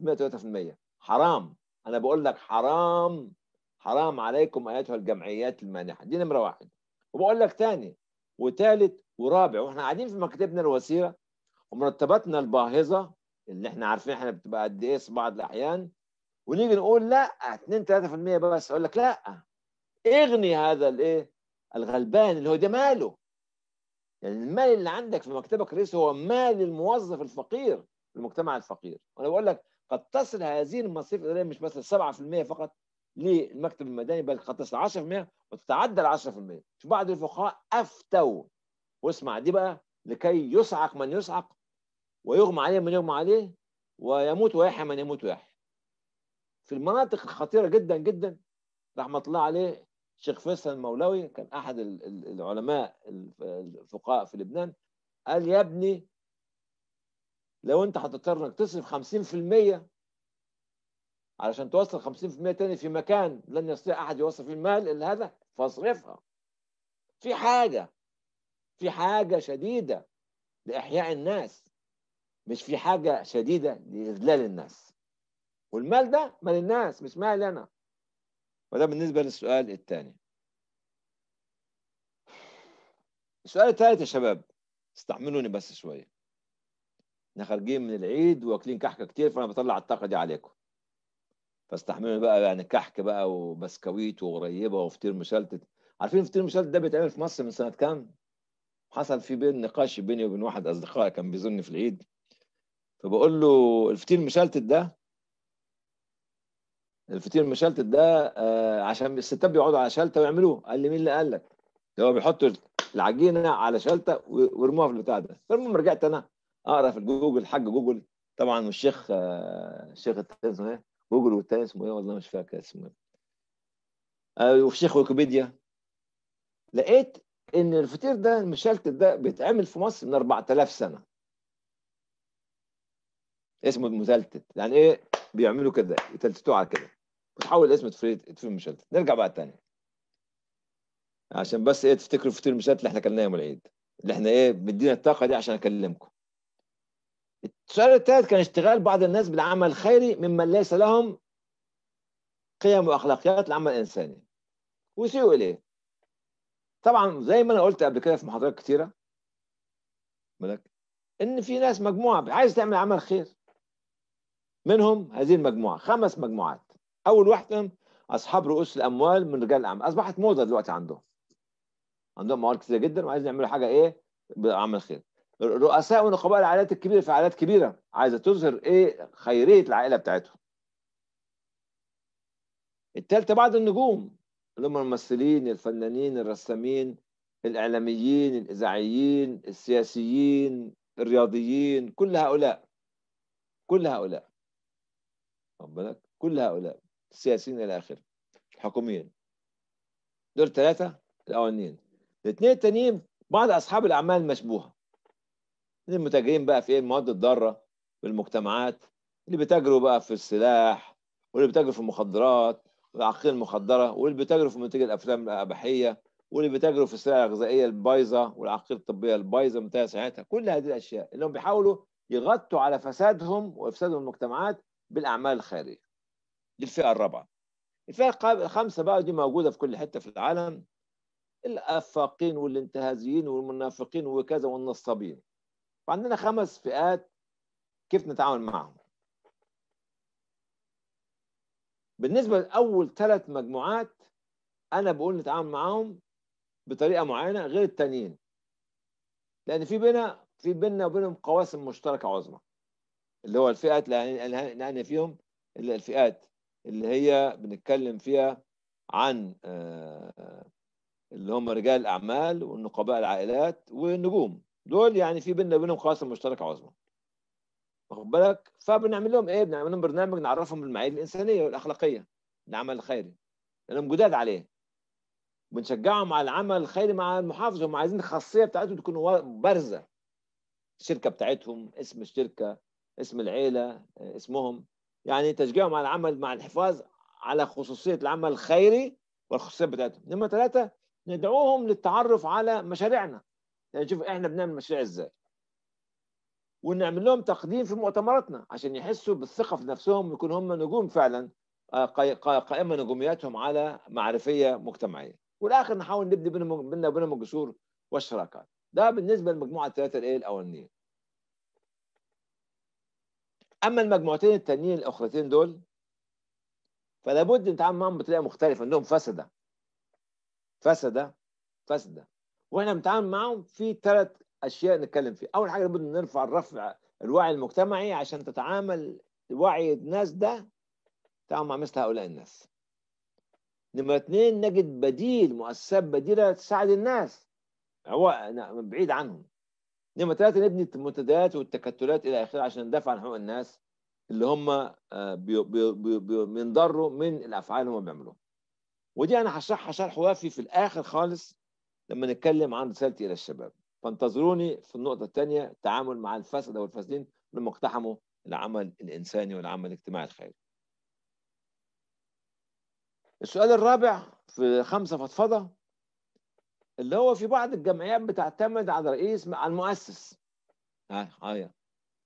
3% حرام انا بقول لك حرام حرام عليكم ايتها الجمعيات المانحه دي نمره واحد وبقول لك ثاني وثالث ورابع واحنا قاعدين في مكاتبنا الوسيره ومرتباتنا الباهظه اللي احنا عارفين احنا بتبقى قد ايه في بعض الاحيان ونيجي نقول لا 2 3% بس اقول لك لا اغني هذا الايه الغلبان اللي هو ده ماله يعني المال اللي عندك في مكتبك الرئيسي هو مال الموظف الفقير في المجتمع الفقير وانا بقول لك قد تصل هذه المصاريف الاداريه مش مثلا 7% فقط للمكتب المدني بل قد تصل 10% وتتعدى ال 10% في بعض الفقهاء افتوا واسمع دي بقى لكي يصعق من يصعق ويغمى عليه من يغمى عليه ويموت ويحيى من يموت ويحيى في المناطق الخطيره جدا جدا رحمه الله عليه الشيخ فيصل المولوي كان احد العلماء الفقهاء في لبنان قال يا ابني لو انت هتضطر انك تصرف 50% علشان توصل 50% تاني في مكان لن يستطيع احد يوصل فيه المال الا هذا فاصرفها في حاجه في حاجه شديده لاحياء الناس مش في حاجه شديده لاذلال الناس والمال ده مال الناس مش مالي انا وده بالنسبة للسؤال الثاني السؤال الثالث يا شباب استحملوني بس شوية احنا خارجين من العيد واكلين كحكة كتير فأنا بطلع الطاقة دي عليكم فاستحملوني بقى يعني كحك بقى وبسكويت وغريبة وفطير مشلتت عارفين فطير المشلتت ده بيتعمل في مصر من سنة كام؟ حصل في بين نقاش بيني وبين واحد أصدقائي كان بيزورني في العيد فبقول له الفطير المشلتت ده الفطير المشلتت ده آه، عشان الستات بيقعدوا على شلته ويعملوه قال لي مين اللي قال لك؟ هو بيحطوا العجينه على شلته ويرموها في البتاع ده فالمهم رجعت انا اقرا في الجوجل حاج جوجل طبعا والشيخ آه، الشيخ التاني اسمه ايه؟ جوجل والتاني اسمه ايه والله مش فاكر اسمه ايه آه، وشيخ ويكيبيديا لقيت ان الفطير ده المشلتت ده بيتعمل في مصر من 4000 سنه اسمه المزلتت يعني ايه بيعملوا كده يتلتتوه على كده تحول اسم تفريد فطير مشلتت نرجع بقى الثاني عشان بس ايه تفتكروا الفطير المشلتت اللي احنا اكلناه يوم العيد اللي احنا ايه مدينا الطاقه دي عشان اكلمكم السؤال الثالث كان اشتغال بعض الناس بالعمل الخيري ممن ليس لهم قيم واخلاقيات العمل الانساني وسيئوا اليه طبعا زي ما انا قلت قبل كده في محاضرات كثيره بالك ان في ناس مجموعه عايز تعمل عمل خير منهم هذه المجموعه خمس مجموعات اول واحده اصحاب رؤوس الاموال من رجال الاعمال اصبحت موضه دلوقتي عندهم عندهم موارد كثيره جدا وعايزين يعملوا حاجه ايه عمل خير رؤساء ونقباء العائلات الكبيره في عائلات كبيره عايزه تظهر ايه خيريه العائله بتاعتهم الثالثه بعض النجوم اللي هم الممثلين الفنانين الرسامين الاعلاميين الاذاعيين السياسيين الرياضيين كل هؤلاء كل هؤلاء واخد بالك كل هؤلاء السياسيين الى اخره الحكوميين دول ثلاثه الاولانيين الاثنين التانيين بعض اصحاب الاعمال المشبوهه المتاجرين بقى في ايه المواد الضاره المجتمعات اللي بيتاجروا بقى في السلاح واللي بيتاجروا في المخدرات والعقيده المخدره واللي بيتاجروا في منتج الافلام الاباحيه واللي بيتاجروا في السلع الغذائيه البايظه والعقيده الطبيه البايظه منتهى ساعتها كل هذه الاشياء اللي هم بيحاولوا يغطوا على فسادهم وافسادهم المجتمعات بالاعمال الخارجيه للفئه الرابعه الفئه الخامسه بقى دي موجوده في كل حته في العالم الافاقين والانتهازيين والمنافقين وكذا والنصابين فعندنا خمس فئات كيف نتعامل معهم بالنسبه لاول ثلاث مجموعات انا بقول نتعامل معاهم بطريقه معينه غير التانيين لان في بينا في بيننا وبينهم قواسم مشتركه عظمى اللي هو الفئات اللي فيهم الفئات اللي هي بنتكلم فيها عن آه، اللي هم رجال الاعمال والنقباء العائلات والنجوم دول يعني في بيننا وبينهم خاصه مشتركه عظمى واخد بالك فبنعمل لهم ايه بنعمل لهم برنامج نعرفهم بالمعايير الانسانيه والاخلاقيه العمل الخيري لانهم جداد عليه بنشجعهم على العمل الخيري مع المحافظه هم عايزين الخاصيه بتاعتهم تكون بارزه الشركه بتاعتهم اسم الشركه اسم العيله آه، اسمهم يعني تشجيعهم على العمل مع الحفاظ على خصوصية العمل الخيري والخصوصية بتاعتهم نمرة ثلاثة ندعوهم للتعرف على مشاريعنا يعني نشوف احنا بنعمل مشاريع ازاي ونعمل لهم تقديم في مؤتمراتنا عشان يحسوا بالثقة في نفسهم ويكون هم نجوم فعلا آه، قائمة نجومياتهم على معرفية مجتمعية والآخر نحاول نبني بيننا وبينهم الجسور والشراكات ده بالنسبة للمجموعة الثلاثة الإيه الأولانية اما المجموعتين التانيين الاخرتين دول فلا بد نتعامل معاهم بطريقه مختلفه انهم فسده فسده فسده واحنا بنتعامل معاهم في ثلاث اشياء نتكلم فيها اول حاجه لابد نرفع الرفع الوعي المجتمعي عشان تتعامل وعي الناس ده تعامل مع مثل هؤلاء الناس نمرة اتنين نجد بديل مؤسسات بديلة تساعد الناس هو بعيد عنهم نمرة ثلاثة نبني المنتديات والتكتلات إلى آخره عشان ندافع عن حقوق الناس اللي هم آه، بينضروا من الأفعال اللي هم بيعملوها ودي أنا هشرحها شرح وافي في الآخر خالص لما نتكلم عن رسالتي إلى الشباب فانتظروني في النقطة الثانية التعامل مع الفسد أو الفاسدين لما اقتحموا العمل الإنساني والعمل الاجتماعي الخيري السؤال الرابع في خمسة فضفضة اللي هو في بعض الجمعيات بتعتمد على رئيس على المؤسس آه، آه.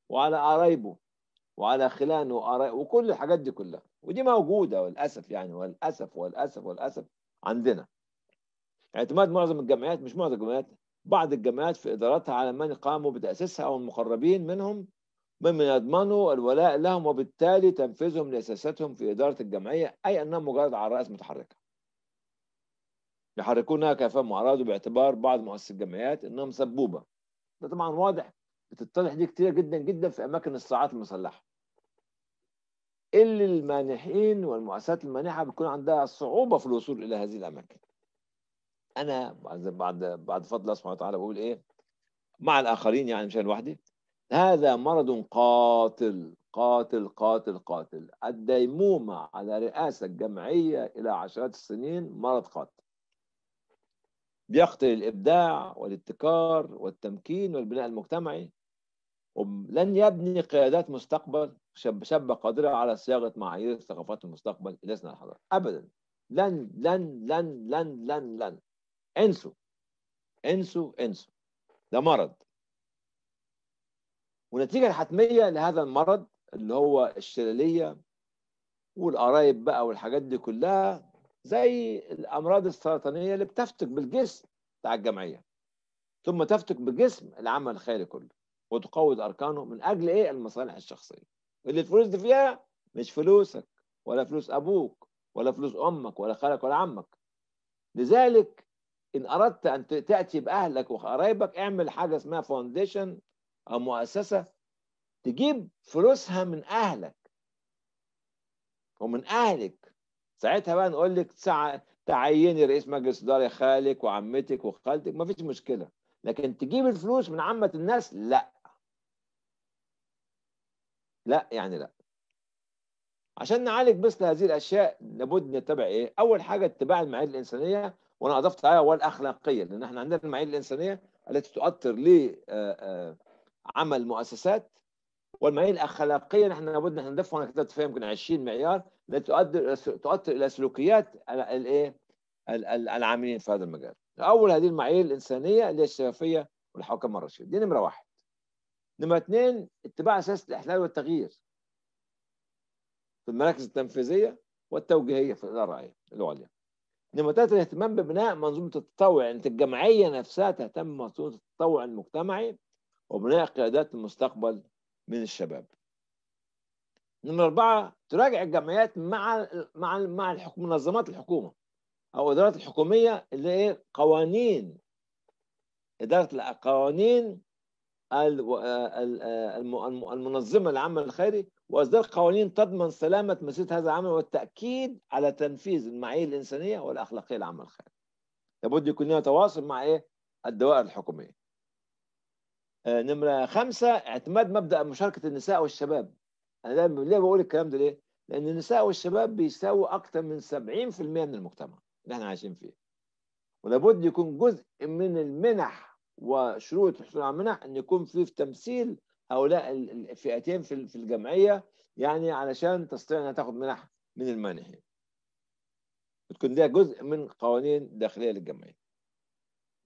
وعلى قرايبه وعلى خلانه وكل الحاجات دي كلها ودي موجوده وللاسف يعني وللاسف وللاسف وللاسف عندنا اعتماد معظم الجمعيات مش معظم الجمعيات بعض الجمعيات في ادارتها على من قاموا بتاسيسها او المقربين منهم ممن يضمنوا الولاء لهم وبالتالي تنفيذهم لاساساتهم في اداره الجمعيه اي انهم مجرد على رأس متحركه يحركونها كفم وأرادوا باعتبار بعض مؤسسي الجمعيات أنها مسبوبة ده طبعا واضح بتتضح دي كتير جدا جدا في أماكن الصراعات المسلحة اللي المانحين والمؤسسات المانحة بتكون عندها صعوبة في الوصول إلى هذه الأماكن أنا بعد بعد بعد فضل الله سبحانه وتعالى بقول إيه مع الآخرين يعني مش لوحدي هذا مرض قاتل قاتل قاتل قاتل الديمومة على رئاسة الجمعيه إلى عشرات السنين مرض قاتل بيقتل الإبداع والابتكار والتمكين والبناء المجتمعي ولن يبني قيادات مستقبل شاب شابة قادرة على صياغة معايير ثقافات المستقبل لسنا الحضارة أبدا لن لن لن لن لن لن انسوا انسوا انسوا ده مرض والنتيجة الحتمية لهذا المرض اللي هو الشلالية والقرايب بقى والحاجات دي كلها زي الامراض السرطانيه اللي بتفتك بالجسم بتاع الجمعيه ثم تفتك بجسم العمل الخيري كله وتقوض اركانه من اجل ايه المصالح الشخصيه اللي الفلوس دي فيها مش فلوسك ولا فلوس ابوك ولا فلوس امك ولا خالك ولا عمك لذلك ان اردت ان تاتي باهلك وقرايبك اعمل حاجه اسمها فاونديشن او مؤسسه تجيب فلوسها من اهلك ومن اهلك ساعتها بقى نقول لك سع... تعيني رئيس مجلس اداره خالك وعمتك وخالتك ما فيش مشكله لكن تجيب الفلوس من عامه الناس لا لا يعني لا عشان نعالج مثل هذه الاشياء لابد نتبع ايه اول حاجه اتباع المعايير الانسانيه وانا اضفت عليها والاخلاقيه لان احنا عندنا المعايير الانسانيه التي تؤطر عمل مؤسسات والمعايير الاخلاقيه نحن لابد نضيفها انا كتبت فيها يمكن 20 معيار التي تؤدي تؤثر الى سلوكيات الايه العاملين في هذا المجال. اول هذه المعايير الانسانيه اللي هي الشفافيه والحكم الرشيد دي نمره واحد. نمره اثنين اتباع سياسه الاحلال والتغيير في المراكز التنفيذيه والتوجيهيه في الاداره العليا. نمره ثلاثه الاهتمام ببناء منظومه التطوع يعني انت الجمعيه نفسها تهتم بمنظومه التطوع المجتمعي وبناء قيادات المستقبل من الشباب. نمرة أربعة تراجع الجمعيات مع مع مع الحكومة منظمات الحكومه او ادارات الحكوميه اللي ايه قوانين اداره القوانين المنظمه للعمل الخيري واصدار قوانين تضمن سلامه مسيره هذا العمل والتاكيد على تنفيذ المعايير الانسانيه والاخلاقيه للعمل الخيري. لابد يكون لنا تواصل مع ايه؟ الدوائر الحكوميه. آه، نمره خمسه اعتماد مبدا مشاركه النساء والشباب انا دايما ليه بقول الكلام ده ليه؟ لان النساء والشباب بيساووا اكثر من 70% من المجتمع اللي احنا عايشين فيه ولابد يكون جزء من المنح وشروط الحصول على المنح ان يكون في, في تمثيل هؤلاء الفئتين في الجمعيه يعني علشان تستطيع انها تاخذ منح من المانحين بتكون ده جزء من قوانين داخليه للجمعيه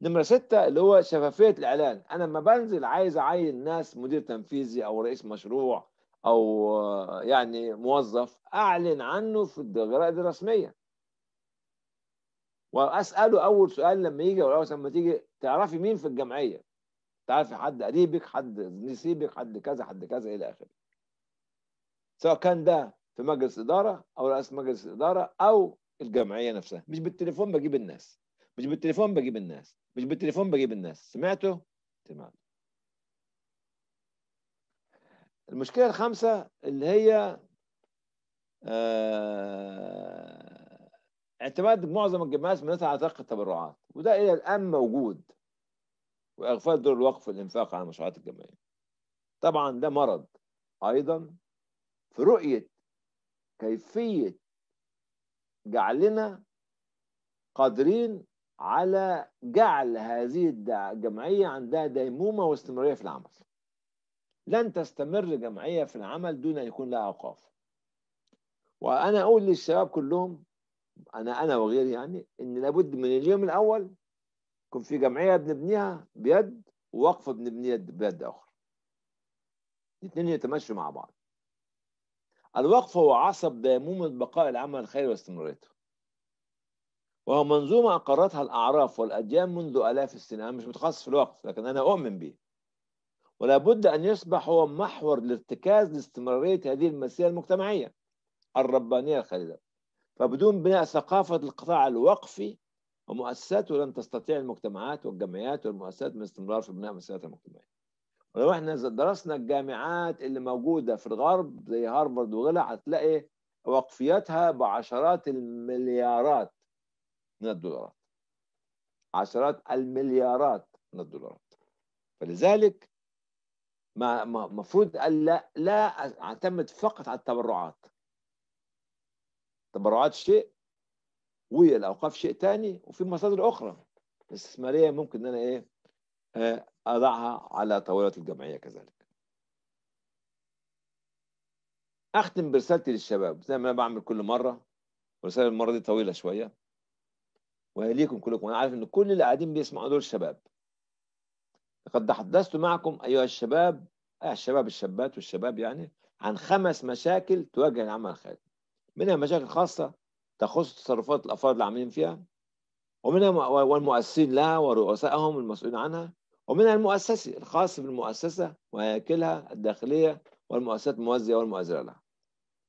نمره ستة اللي هو شفافيه الاعلان انا لما بنزل عايز اعين ناس مدير تنفيذي او رئيس مشروع او يعني موظف اعلن عنه في الجرائد الرسميه واساله اول سؤال لما يجي او لما تيجي تعرفي مين في الجمعيه تعرفي حد قريبك حد نسيبك حد كذا حد كذا الى اخره سواء كان ده في مجلس اداره او رئيس مجلس اداره او الجمعيه نفسها مش بالتليفون بجيب الناس مش بالتليفون بجيب الناس مش بالتليفون بجيب الناس سمعته تمام المشكله الخامسه اللي هي آه اعتماد معظم الجماعات من على تلقي التبرعات وده الى الان موجود واغفال دور الوقف والانفاق على المشروعات الجماعيه طبعا ده مرض ايضا في رؤيه كيفيه جعلنا قادرين على جعل هذه الجمعيه عندها ديمومه واستمراريه في العمل لن تستمر جمعية في العمل دون أن يكون لها أوقاف وأنا أقول للشباب كلهم أنا أنا وغيري يعني إن لابد من اليوم الأول يكون في جمعية بنبنيها بيد ووقفة بنبنيها بيد أخرى الاثنين يتمشوا مع بعض الوقف هو عصب ديمومة بقاء العمل الخيري واستمراريته وهو منظومة أقرتها الأعراف والأديان منذ آلاف السنين أنا مش متخصص في الوقف لكن أنا أؤمن به ولا بد أن يصبح هو محور الارتكاز لاستمرارية هذه المسيرة المجتمعية الربانية الخالدة فبدون بناء ثقافة القطاع الوقفي ومؤسساته لن تستطيع المجتمعات والجمعيات والمؤسسات من الاستمرار في بناء مسيرتها المجتمعية ولو احنا درسنا الجامعات اللي موجودة في الغرب زي هارفارد وغيرها هتلاقي وقفياتها بعشرات المليارات من الدولارات عشرات المليارات من الدولارات فلذلك ما المفروض الا لا اعتمد فقط على التبرعات التبرعات شيء والاوقاف شيء ثاني وفي مصادر اخرى استثماريه ممكن ان انا ايه آه، اضعها على طاوله الجمعيه كذلك اختم برسالتي للشباب زي ما انا بعمل كل مره ورسالة المره دي طويله شويه وهي ليكم كلكم انا عارف ان كل اللي قاعدين بيسمعوا دول شباب لقد تحدثت معكم أيها الشباب أيها الشباب الشابات والشباب يعني عن خمس مشاكل تواجه العمل الخارجي منها مشاكل خاصة تخص تصرفات الأفراد العاملين فيها ومنها والمؤسسين لها ورؤسائهم المسؤولين عنها ومنها المؤسسي الخاص بالمؤسسة وهياكلها الداخلية والمؤسسات الموزعة والمؤازرة لها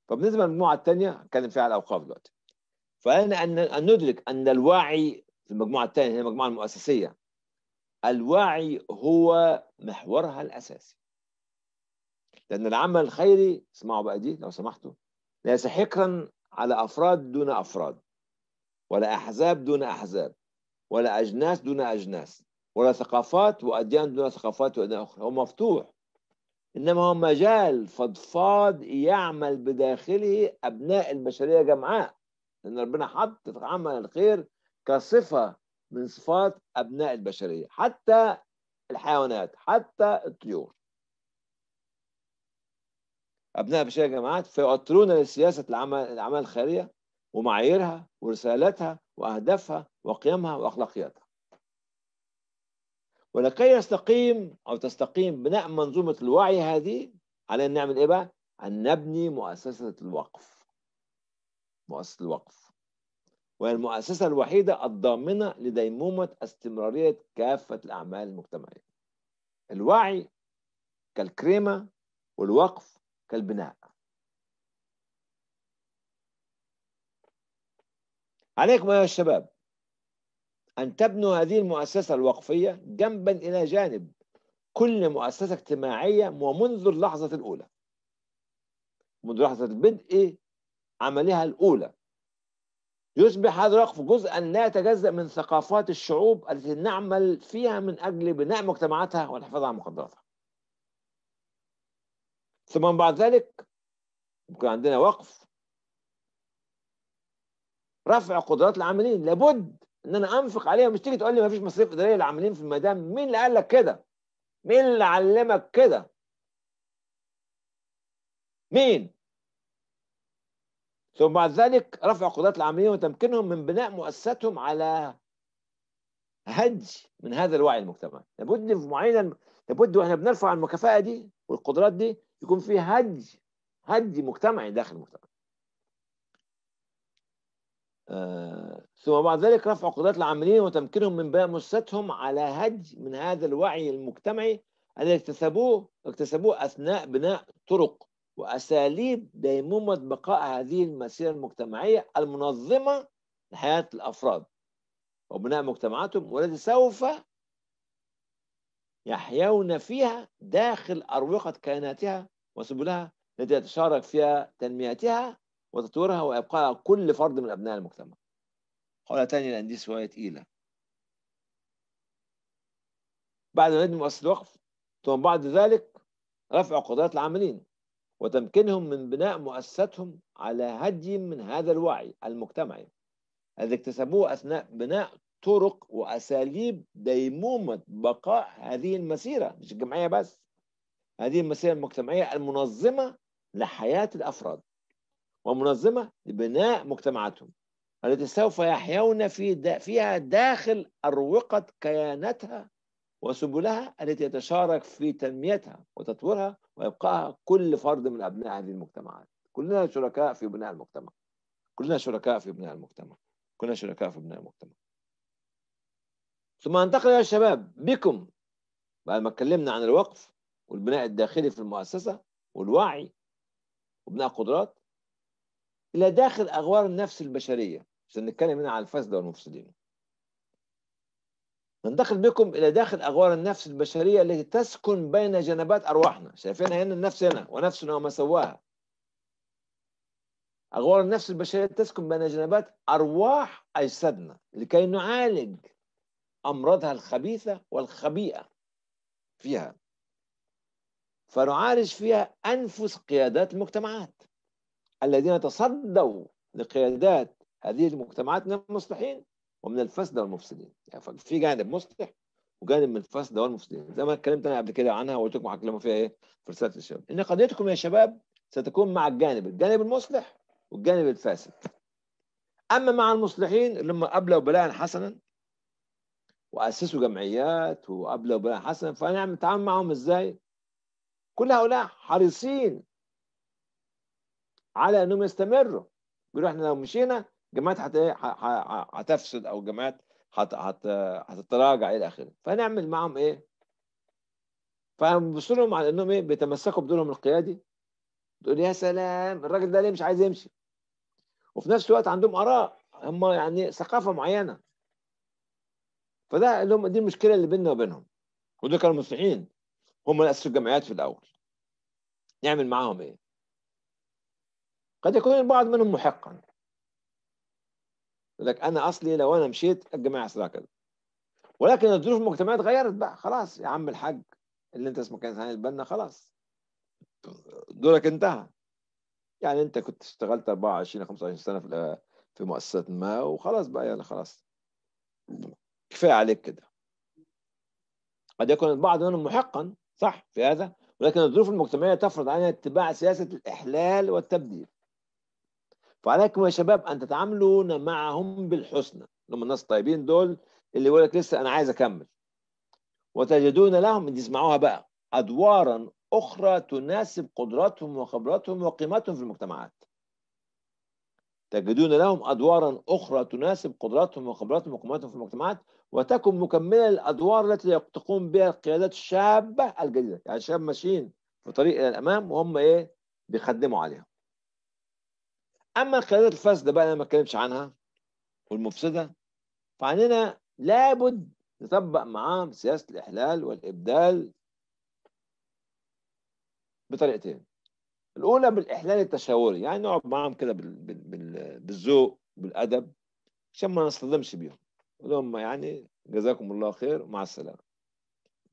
فبالنسبة للمجموعة الثانية كان فيها على الأوقاف دلوقتي فعلينا أن ندرك أن الوعي في المجموعة الثانية هي المجموعة المؤسسية الوعي هو محورها الأساسي لأن العمل الخيري اسمعوا بقى دي لو سمحتوا ليس حكرا على أفراد دون أفراد ولا أحزاب دون أحزاب ولا أجناس دون أجناس ولا ثقافات وأديان دون ثقافات وأديان أخرى هو مفتوح إنما هو مجال فضفاض يعمل بداخله أبناء البشرية جمعاء لأن ربنا حط عمل الخير كصفة من صفات أبناء البشرية حتى الحيوانات حتى الطيور أبناء البشرية يا جماعات فيؤطرون لسياسة العمل الأعمال الخيرية ومعاييرها ورسالتها وأهدافها وقيمها وأخلاقياتها ولكي يستقيم أو تستقيم بناء منظومة الوعي هذه علينا نعمل إيه بقى؟ أن نبني مؤسسة الوقف مؤسسة الوقف وهي المؤسسة الوحيدة الضامنة لديمومة استمرارية كافة الأعمال المجتمعية الوعي كالكريمة والوقف كالبناء عليكم يا الشباب أن تبنوا هذه المؤسسة الوقفية جنبا إلى جانب كل مؤسسة اجتماعية ومنذ اللحظة الأولى منذ لحظة البدء عملها الأولى يصبح هذا الوقف جزءا لا يتجزأ من ثقافات الشعوب التي نعمل فيها من أجل بناء مجتمعاتها والحفاظ على مقدراتها ثم من بعد ذلك يكون عندنا وقف رفع قدرات العاملين لابد ان انا انفق عليها مش تيجي تقول لي ما فيش مصاريف اداريه للعاملين في المدام مين اللي قال لك كده مين اللي علمك كده مين ثم بعد ذلك رفع قدرات العملية وتمكنهم من بناء مؤسستهم على هج من هذا الوعي المجتمعي لابد في معينة لابد واحنا بنرفع المكافأة دي والقدرات دي يكون في هج هج مجتمعي داخل المجتمع آه. ثم بعد ذلك رفع قدرات العاملين وتمكنهم من بناء مؤسستهم على هج من هذا الوعي المجتمعي الذي اكتسبوه اكتسبوه اثناء بناء طرق وأساليب ديمومة بقاء هذه المسيرة المجتمعية المنظمة لحياة الأفراد وبناء مجتمعاتهم والتي سوف يحيون فيها داخل أروقة كياناتها وسبلها التي يتشارك فيها تنميتها وتطويرها وإبقاء كل فرد من أبناء المجتمع حول تاني لأن دي شوية تقيلة بعد ما ندم مؤسسة الوقف ثم بعد ذلك رفع قدرات العاملين وتمكينهم من بناء مؤسساتهم على هدي من هذا الوعي المجتمعي الذي اكتسبوه أثناء بناء طرق وأساليب ديمومة بقاء هذه المسيرة مش الجمعية بس هذه المسيرة المجتمعية المنظمة لحياة الأفراد ومنظمة لبناء مجتمعاتهم التي سوف يحيون في دا فيها داخل أروقة كياناتها وسبلها التي يتشارك في تنميتها وتطويرها وإبقائها كل فرد من أبناء هذه المجتمعات كلنا شركاء في بناء المجتمع كلنا شركاء في بناء المجتمع كلنا شركاء في بناء المجتمع ثم انتقل يا شباب بكم بعد ما اتكلمنا عن الوقف والبناء الداخلي في المؤسسة والوعي وبناء قدرات إلى داخل أغوار النفس البشرية عشان نتكلم هنا عن الفاسده والمفسدين ننتقل بكم إلى داخل أغوار النفس البشرية التي تسكن بين جنبات أرواحنا شايفينها هنا النفس هنا ونفسنا وما سواها أغوار النفس البشرية تسكن بين جنبات أرواح أجسادنا لكي نعالج أمراضها الخبيثة والخبيئة فيها فنعالج فيها أنفس قيادات المجتمعات الذين تصدوا لقيادات هذه المجتمعات من المصلحين ومن الفسد والمفسدين يعني في جانب مصلح وجانب من الفسد والمفسدين زي ما اتكلمت أنا قبل كده عنها وقلت لكم هتكلموا فيها إيه في رسالة الشباب إن قضيتكم يا شباب ستكون مع الجانب الجانب المصلح والجانب الفاسد أما مع المصلحين اللي هم أبلوا بلاء حسنا وأسسوا جمعيات وأبلوا بلاء حسنا فنعمل نتعامل معهم إزاي كل هؤلاء حريصين على انهم يستمروا بيقولوا احنا لو مشينا جماعات حت إيه، هتفسد او جماعات حت حت هتتراجع الى اخره فنعمل معاهم ايه فنبص لهم على انهم ايه بيتمسكوا بدورهم القيادي تقول يا سلام الراجل ده ليه مش عايز يمشي وفي نفس الوقت عندهم اراء هم يعني ثقافه معينه فده اللي هم دي المشكله اللي بيننا وبينهم ودول كانوا مصلحين هم اللي اسسوا الجمعيات في الاول نعمل معاهم ايه قد يكون البعض منهم محقا يقول لك انا اصلي لو انا مشيت الجماعه يصيرها كده ولكن الظروف المجتمعيه اتغيرت بقى خلاص يا عم الحاج اللي انت اسمه كان هاني البنا خلاص دورك انتهى يعني انت كنت اشتغلت 24 25 سنه في في مؤسسه ما وخلاص بقى يعني خلاص كفايه عليك كده قد يكون البعض منهم محقا صح في هذا ولكن الظروف المجتمعيه تفرض علينا اتباع سياسه الاحلال والتبديل فعليكم يا شباب ان تتعاملون معهم بالحسنى اللي هم الناس الطيبين دول اللي يقول لك لسه انا عايز اكمل وتجدون لهم دي اسمعوها بقى ادوارا اخرى تناسب قدراتهم وخبراتهم وقيمتهم في المجتمعات تجدون لهم ادوارا اخرى تناسب قدراتهم وخبراتهم وقيمتهم في المجتمعات وتكن مكمله للادوار التي تقوم بها القيادات الشابه الجديده يعني شباب ماشيين في طريق الى الامام وهم ايه بيخدموا عليهم اما القيادات الفاسده بقى انا ما اتكلمش عنها والمفسده فعندنا لابد نطبق معاهم سياسه الاحلال والابدال بطريقتين الاولى بالاحلال التشاوري يعني نقعد معاهم كده بالذوق بالادب عشان ما نصطدمش بيهم نقول لهم يعني جزاكم الله خير ومع السلامه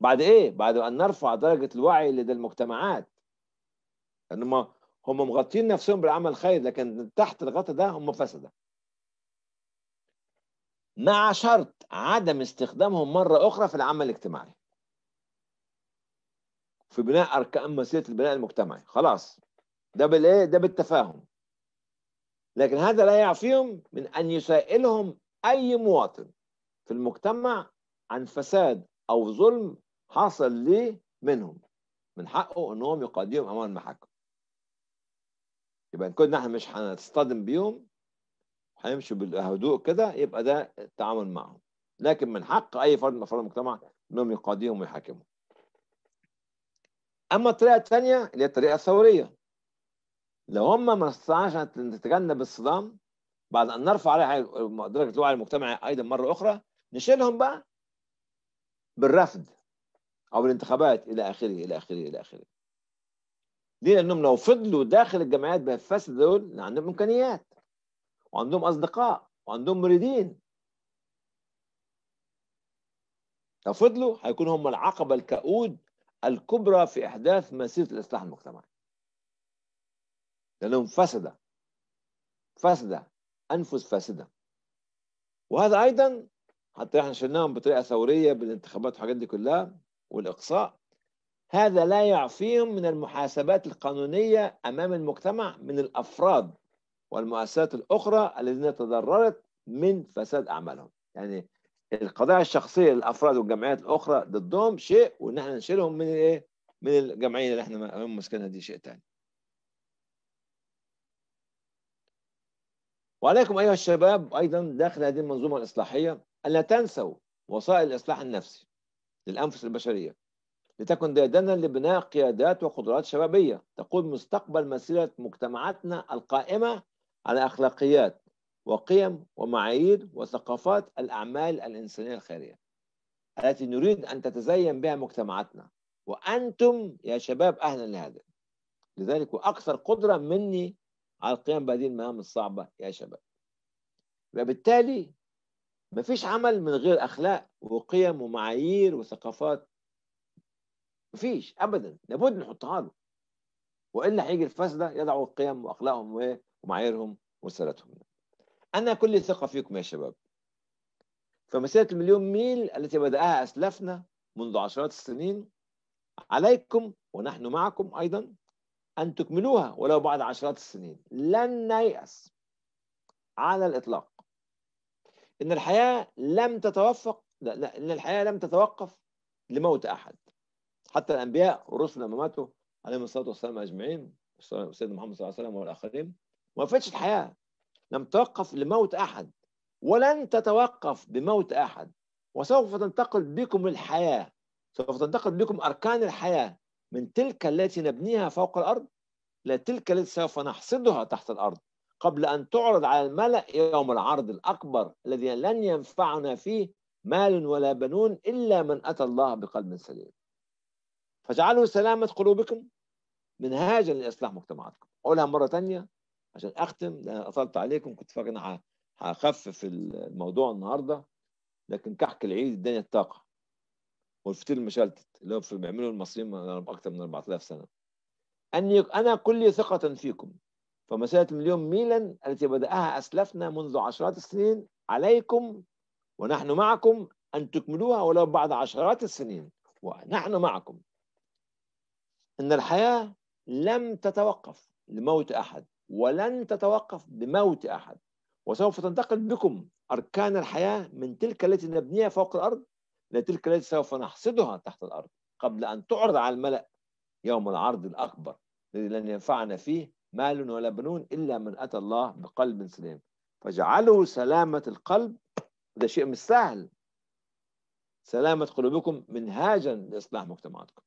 بعد ايه بعد ان نرفع درجه الوعي لدى المجتمعات لان هم مغطين نفسهم بالعمل الخير لكن تحت الغطاء ده هم فسده مع شرط عدم استخدامهم مرة أخرى في العمل الاجتماعي في بناء أركان مسيرة البناء المجتمعي خلاص ده بالإيه ده بالتفاهم لكن هذا لا يعفيهم من أن يسائلهم أي مواطن في المجتمع عن فساد أو ظلم حصل ليه منهم من حقه أنهم يقاديهم أمام المحاكم يبقى كنا احنا مش هنصطدم بيهم هيمشوا بالهدوء كده يبقى ده التعامل معهم لكن من حق اي فرد من افراد المجتمع انهم يقاضيهم ويحاكمهم اما الطريقه الثانيه اللي هي الطريقه الثوريه لو هم ما استطاعش ان تتجنب الصدام بعد ان نرفع عليها درجه الوعي المجتمعي ايضا مره اخرى نشيلهم بقى بالرفض او بالانتخابات الى اخره الى اخره الى اخره ليه؟ لانهم لو فضلوا داخل الجمعيات بهالفاسد دول عندهم امكانيات وعندهم اصدقاء وعندهم مريدين لو فضلوا هيكونوا هم العقبه الكؤود الكبرى في احداث مسيره الاصلاح المجتمعي لانهم فسده فاسده انفس فاسده وهذا ايضا حتى احنا شلناهم بطريقه ثوريه بالانتخابات والحاجات دي كلها والاقصاء هذا لا يعفيهم من المحاسبات القانونية أمام المجتمع من الأفراد والمؤسسات الأخرى الذين تضررت من فساد أعمالهم يعني القضايا الشخصية للأفراد والجمعيات الأخرى ضدهم شيء وإن احنا نشيلهم من الإيه؟ من الجمعية اللي احنا ماسكينها دي شيء تاني وعليكم أيها الشباب أيضا داخل هذه المنظومة الإصلاحية ألا تنسوا وسائل الإصلاح النفسي للأنفس البشرية لتكن ديدنا لبناء قيادات وقدرات شبابية تقود مستقبل مسيرة مجتمعاتنا القائمة على أخلاقيات وقيم ومعايير وثقافات الأعمال الإنسانية الخيرية التي نريد أن تتزين بها مجتمعاتنا وأنتم يا شباب أهلا لهذا لذلك وأكثر قدرة مني على القيام بهذه المهام الصعبة يا شباب وبالتالي ما فيش عمل من غير أخلاق وقيم ومعايير وثقافات مفيش ابدا لابد نحطها له والا هيجي الفاسده يضعوا القيم واخلاقهم ومعاييرهم ورسالتهم انا كل ثقه فيكم يا شباب فمسيره المليون ميل التي بداها اسلافنا منذ عشرات السنين عليكم ونحن معكم ايضا ان تكملوها ولو بعد عشرات السنين لن نيأس على الاطلاق ان الحياه لم تتوفق لا لا ان الحياه لم تتوقف لموت احد حتى الأنبياء ورسل لما ماتوا عليهم الصلاة والسلام أجمعين سيدنا محمد صلى الله عليه وسلم والآخرين ما وقفتش الحياة لم توقف لموت أحد ولن تتوقف بموت أحد وسوف تنتقل بكم الحياة سوف تنتقل بكم أركان الحياة من تلك التي نبنيها فوق الأرض إلى تلك التي سوف نحصدها تحت الأرض قبل أن تعرض على الملأ يوم العرض الأكبر الذي لن ينفعنا فيه مال ولا بنون إلا من أتى الله بقلب سليم فاجعلوا سلامة قلوبكم منهاجا لإصلاح مجتمعاتكم أقولها مرة تانية عشان أختم لأن أطلت عليكم كنت فاكر أنا هخفف الموضوع النهاردة لكن كحك العيد اداني الطاقة والفتيل المشلتت اللي هو بيعملوا المصريين من أكثر من 4000 سنة أني أنا كلي ثقة فيكم فمسألة مليون ميلا التي بدأها أسلفنا منذ عشرات السنين عليكم ونحن معكم أن تكملوها ولو بعد عشرات السنين ونحن معكم ان الحياه لم تتوقف لموت احد ولن تتوقف بموت احد وسوف تنتقل بكم اركان الحياه من تلك التي نبنيها فوق الارض لتلك التي سوف نحصدها تحت الارض قبل ان تعرض على الملا يوم العرض الاكبر الذي لن ينفعنا فيه مال ولا بنون الا من اتى الله بقلب سليم فاجعلوا سلامه القلب ده شيء مش سهل سلامه قلوبكم منهاجا لاصلاح مجتمعاتكم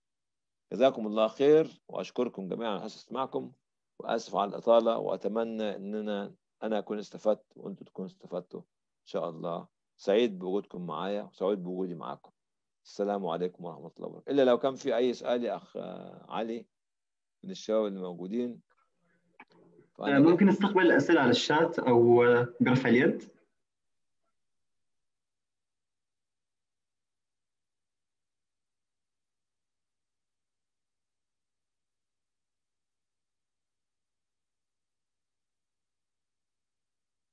جزاكم الله خير وأشكركم جميعا على حسن استماعكم وآسف على الإطالة وأتمنى أننا أنا أكون استفدت وأنتم تكونوا استفدتوا إن شاء الله سعيد بوجودكم معايا وسعيد بوجودي معاكم السلام عليكم ورحمة الله وبركاته إلا لو كان في أي سؤال يا أخ آه، علي من الشباب اللي موجودين آه، ممكن نستقبل الأسئلة على الشات أو آه، برفع اليد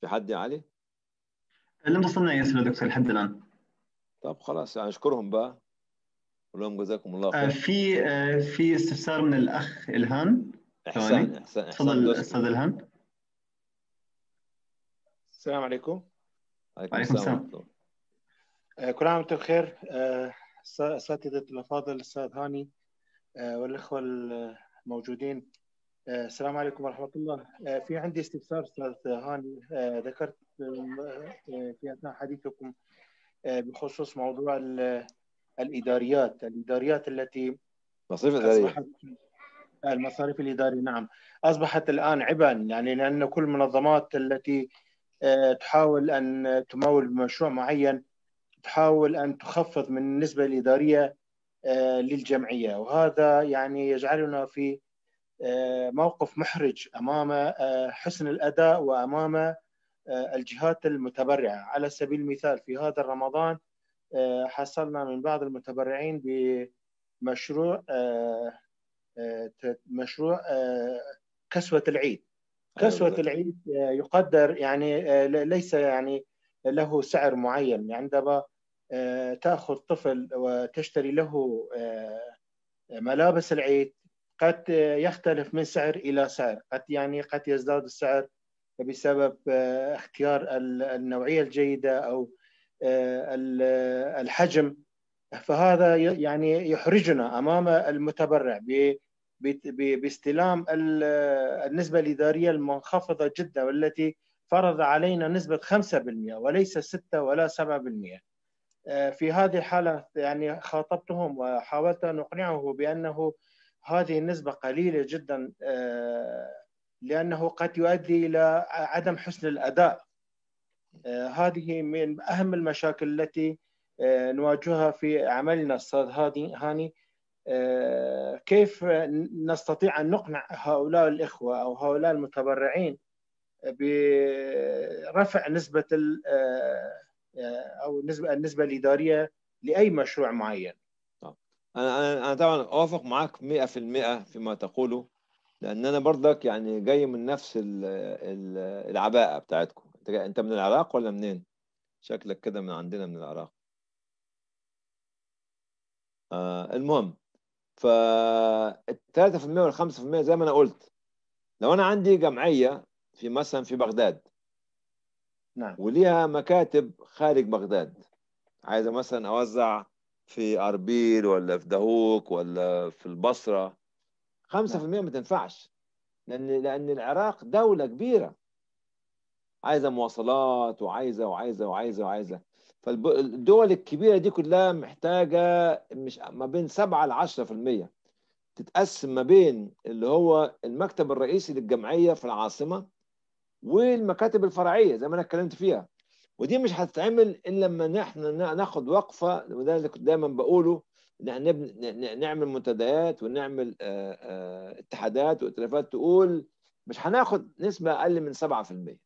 تحدي يعني؟ علي؟ لم تصلنا اي اسئله دكتور لحد الان طب خلاص يعني اشكرهم بقى لهم جزاكم الله خير آه، في آه، في استفسار من الاخ الهان احسان احسان تفضل استاذ الهان السلام عليكم وعليكم السلام آه، كل عام وانتم بخير اساتذه الافاضل الاستاذ هاني والاخوه الموجودين آه، السلام عليكم ورحمه الله آه، في عندي استفسار استاذ هاني آه، ذكرت في اثناء حديثكم بخصوص موضوع الاداريات الاداريات التي مصاريف الإدارية المصاريف الاداريه نعم اصبحت الان عبئا يعني لان كل المنظمات التي تحاول ان تمول مشروع معين تحاول ان تخفض من النسبه الاداريه للجمعيه وهذا يعني يجعلنا في آه، موقف محرج امام آه، حسن الاداء وامام آه، الجهات المتبرعه، على سبيل المثال في هذا رمضان حصلنا من بعض المتبرعين بمشروع مشروع كسوه العيد. أيوة، كسوه العيد يقدر يعني ليس يعني له سعر معين يعني عندما تاخذ طفل وتشتري له ملابس العيد قد يختلف من سعر إلى سعر قد يعني قد يزداد السعر بسبب آه، اختيار النوعية الجيدة أو آه، الحجم فهذا يعني يحرجنا أمام المتبرع باستلام النسبة الإدارية المنخفضة جدا والتي فرض علينا نسبة 5% وليس 6 ولا 7% آه، في هذه الحالة يعني خاطبتهم وحاولت أن أقنعه بأنه هذه النسبة قليلة جدا آه، لأنه قد يؤدي إلى عدم حسن الأداء آه، هذه من أهم المشاكل التي آه، نواجهها في عملنا أستاذ هاني كيف نستطيع أن نقنع هؤلاء الإخوة أو هؤلاء المتبرعين برفع نسبة أو النسبة الإدارية لأي مشروع معين انا انا انا طبعا اوافق معاك 100% فيما تقوله لان انا برضك يعني جاي من نفس الـ الـ العباءه بتاعتكم انت انت من العراق ولا منين شكلك كده من عندنا من العراق آه المهم فال 3% وال 5% زي ما انا قلت لو انا عندي جمعيه في مثلا في بغداد نعم وليها مكاتب خارج بغداد عايز مثلا اوزع في اربيل ولا في دهوك ولا في البصره 5% نعم. ما تنفعش لان لان العراق دوله كبيره عايزه مواصلات وعايزه وعايزه وعايزه وعايزه فالدول الكبيره دي كلها محتاجه مش ما بين 7 ل 10% تتقسم ما بين اللي هو المكتب الرئيسي للجمعيه في العاصمه والمكاتب الفرعيه زي ما انا اتكلمت فيها ودي مش هتتعمل الا لما نحن ناخد وقفه وده اللي كنت دايما بقوله نعمل منتديات ونعمل آه، آه، اتحادات وائتلافات تقول مش هناخد نسبه اقل من 7%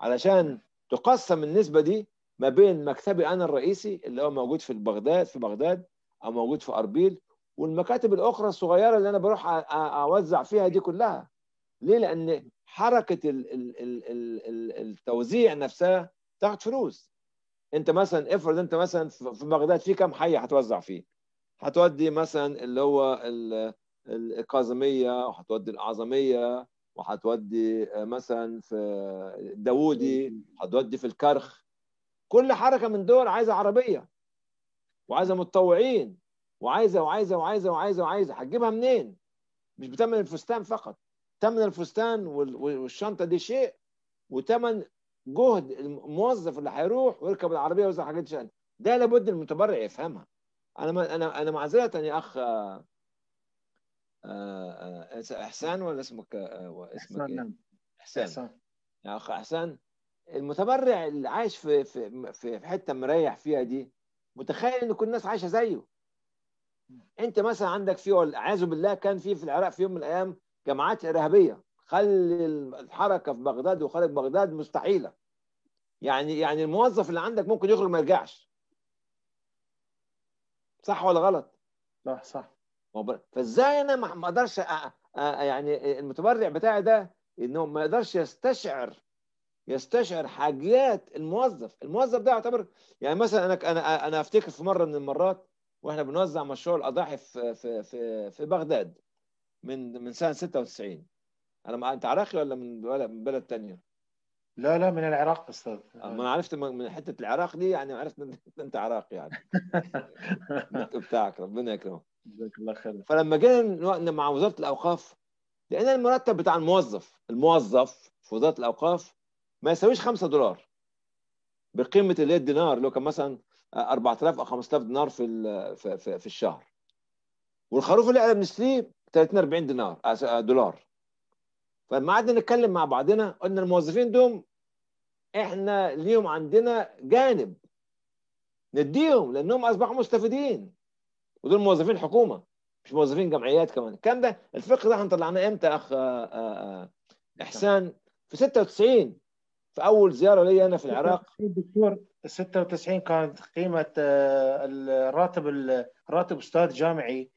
علشان تقسم النسبه دي ما بين مكتبي انا الرئيسي اللي هو موجود في بغداد في بغداد او موجود في اربيل والمكاتب الاخرى الصغيره اللي انا بروح اوزع فيها دي كلها ليه لان حركه التوزيع نفسها تاخد فلوس انت مثلا افرض انت مثلا في بغداد في كام حي هتوزع فيه هتودي مثلا اللي هو الكاظميه وهتودي العظميه وهتودي آه، مثلا في الداوودي هتودي في الكرخ كل حركه من دول عايزه عربيه وعايزه متطوعين وعايزه وعايزه وعايزه وعايزه وعايزه هتجيبها منين؟ مش بتمن الفستان فقط تمن الفستان والشنطه دي شيء وتمن جهد الموظف اللي هيروح ويركب العربيه ويوزع حاجات شقه ده لابد المتبرع يفهمها انا ما انا انا معذره يا اخ آه، آه، آه، احسان ولا اسمك اسمك إيه؟ نعم. احسان احسان, يا اخ احسان المتبرع اللي عايش في في في حته مريح فيها دي متخيل ان كل الناس عايشه زيه انت مثلا عندك في اعوذ بالله كان في في العراق في يوم من الايام جماعات ارهابيه خلي الحركه في بغداد وخارج بغداد مستحيله يعني يعني الموظف اللي عندك ممكن يخرج ما يرجعش صح ولا غلط صح صح فازاي انا ما اقدرش يعني المتبرع بتاعي ده انه ما يقدرش يستشعر يستشعر حاجات الموظف الموظف ده يعتبر يعني مثلا انا انا انا افتكر في مره من المرات واحنا بنوزع مشروع الاضاحي في في في, في بغداد من من سنه 96 انا مع انت عراقي ولا من ولا من بلد ثانيه؟ لا لا من العراق استاذ آه، ما انا عرفت من حته العراق دي يعني عرفت انت عراقي يعني بتاعك ربنا يكرمك جزاك الله خير فلما جينا مع وزاره الاوقاف لان المرتب بتاع الموظف الموظف في وزاره الاوقاف ما يساويش 5 دولار بقيمه اللي هي الدينار لو كان مثلا 4000 او 5000 دينار في في, في الشهر والخروف اللي احنا بنشتريه 30 40 دينار دولار فلما قعدنا نتكلم مع بعضنا قلنا الموظفين دول احنا ليهم عندنا جانب نديهم لانهم اصبحوا مستفيدين ودول موظفين حكومه مش موظفين جمعيات كمان الكلام ده الفقه ده احنا طلعناه امتى اخ آه، آه، احسان في 96 في اول زياره لي انا في العراق دكتور 96 كانت قيمه آه، الراتب الراتب استاذ جامعي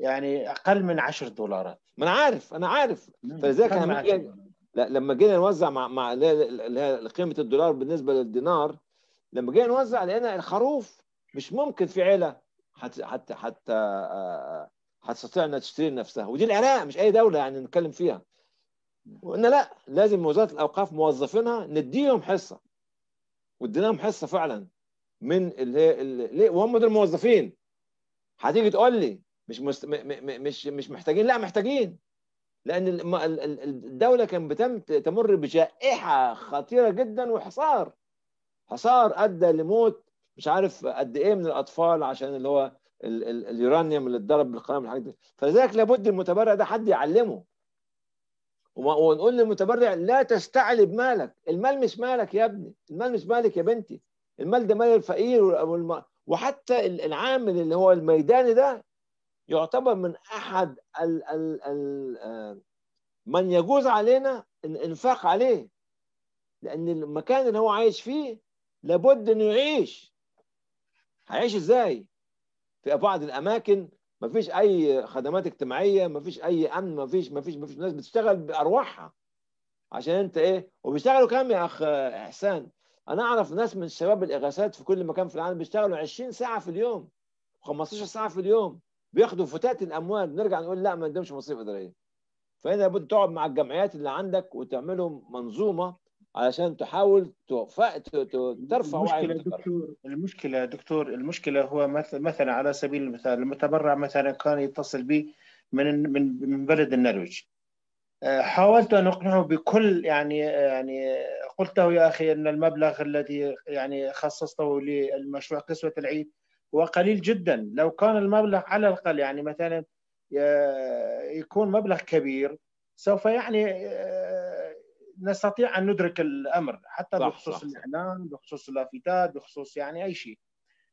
يعني اقل من 10 دولارات ما انا عارف انا عارف فلذلك انا لا لما جينا نوزع مع مع قيمه الدولار بالنسبه للدينار لما جينا نوزع لقينا الخروف مش ممكن في عيله حتى حتى حتى آه، آه، هتستطيع انها تشتري نفسها ودي العراق مش اي دوله يعني نتكلم فيها وقلنا لا لازم وزاره الاوقاف موظفينها نديهم حصه واديناهم حصه فعلا من اللي هي وهم دول الموظفين هتيجي تقول لي مش مست... م... م... مش مش محتاجين لا محتاجين لان الدوله كانت بتم تمر بجائحه خطيره جدا وحصار حصار ادى لموت مش عارف قد ايه من الاطفال عشان اللي هو ال... ال... اليورانيوم اللي اتضرب بالقلم والحاجات دي فلذلك لابد المتبرع ده حد يعلمه ونقول للمتبرع لا تستعلي بمالك المال مش مالك يا ابني المال مش مالك يا بنتي المال ده مال الفقير والم... وحتى العامل اللي هو الميداني ده يعتبر من احد ال ال ال آه، من يجوز علينا الانفاق عليه لان المكان اللي هو عايش فيه لابد انه يعيش هيعيش ازاي في بعض الاماكن ما فيش اي خدمات اجتماعيه ما فيش اي امن ما فيش ما فيش ما فيش ناس بتشتغل بارواحها عشان انت ايه وبيشتغلوا كام يا اخ احسان انا اعرف ناس من شباب الاغاثات في كل مكان في العالم بيشتغلوا 20 ساعه في اليوم 15 ساعه في اليوم بياخدوا فتات الاموال نرجع نقول لا ما ندمش مصاريف اداريه فهنا لابد تقعد مع الجمعيات اللي عندك وتعملوا منظومه علشان تحاول ترفع وعي المشكله دكتور المشكله دكتور المشكله هو مثلا على سبيل المثال المتبرع مثلا كان يتصل بي من من من بلد النرويج آه، حاولت ان اقنعه بكل يعني آه، يعني قلت له يا اخي ان المبلغ الذي يعني خصصته للمشروع كسوه العيد هو قليل جدا لو كان المبلغ على الأقل يعني مثلا آه، يكون مبلغ كبير سوف يعني آه، نستطيع أن ندرك الأمر حتى صح بخصوص صح الإعلان بخصوص اللافتات بخصوص يعني أي شيء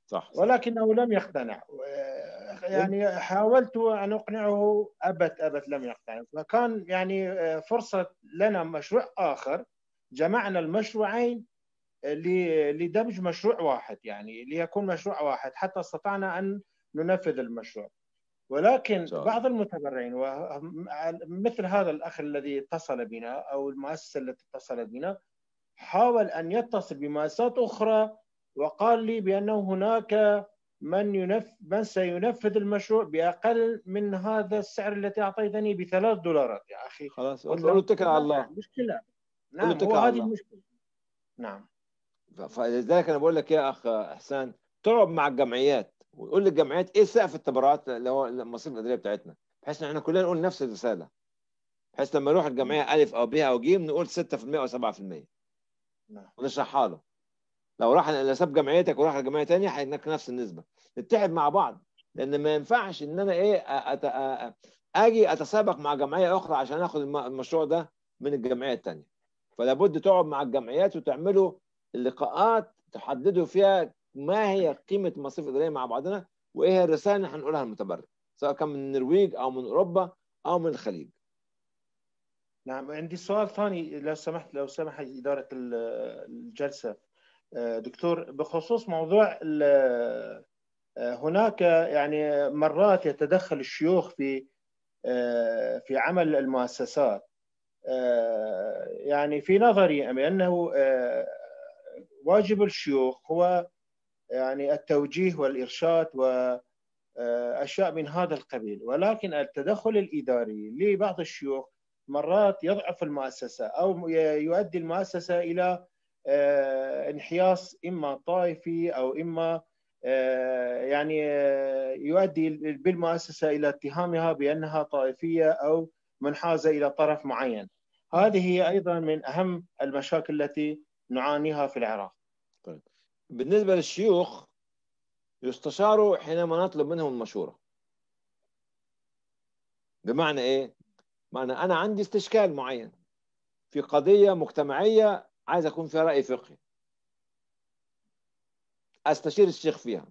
صح ولكنه لم يقتنع آه، يعني حاولت ان اقنعه ابت ابت لم يقتنع فكان يعني فرصه لنا مشروع اخر جمعنا المشروعين لدمج مشروع واحد يعني ليكون مشروع واحد حتى استطعنا ان ننفذ المشروع ولكن صحيح. بعض المتبرعين مثل هذا الاخ الذي اتصل بنا او المؤسسه التي اتصل بنا حاول ان يتصل بمؤسسات اخرى وقال لي بانه هناك من ينف من سينفذ المشروع باقل من هذا السعر الذي اعطيتني بثلاث دولارات يا اخي خلاص اتكل على الله مشكله نعم هذه المشكله نعم فلذلك انا بقول لك يا اخ احسان تقعد مع الجمعيات ويقول للجمعيات ايه سقف التبرعات اللي هو المصاريف الاداريه بتاعتنا بحيث ان احنا كلنا نقول نفس الرساله بحيث لما نروح الجمعيه الف او ب او ج نقول 6% او 7% نعم ونشرحها له لو راح لساب جمعيتك وراح لجمعيه ثانيه هينك نفس النسبه نتحد مع بعض لان ما ينفعش ان انا ايه اجي اتسابق مع جمعيه اخرى عشان اخد المشروع ده من الجمعيه الثانيه فلا بد تقعد مع الجمعيات وتعملوا اللقاءات تحددوا فيها ما هي قيمه المصاريف الاداريه مع بعضنا وايه هي الرساله اللي هنقولها للمتبرع سواء كان من النرويج او من اوروبا او من الخليج نعم عندي سؤال ثاني لو سمحت لو سمحت اداره الجلسه آه، دكتور بخصوص موضوع آه، هناك يعني مرات يتدخل الشيوخ في آه، في عمل المؤسسات يعني في نظري بانه واجب الشيوخ هو يعني التوجيه والإرشاد وأشياء من هذا القبيل ولكن التدخل الإداري لبعض الشيوخ مرات يضعف المؤسسة أو يؤدي المؤسسة إلى آه، انحياص إما طائفي أو إما آه، يعني آه، يؤدي بالمؤسسة إلى اتهامها بأنها طائفية أو منحازة إلى طرف معين هذه هي أيضا من أهم المشاكل التي نعانيها في العراق بالنسبة للشيوخ يستشاروا حينما نطلب منهم المشورة بمعنى إيه؟ معنى أنا عندي استشكال معين في قضية مجتمعية عايز أكون فيها رأي فقهي أستشير الشيخ فيها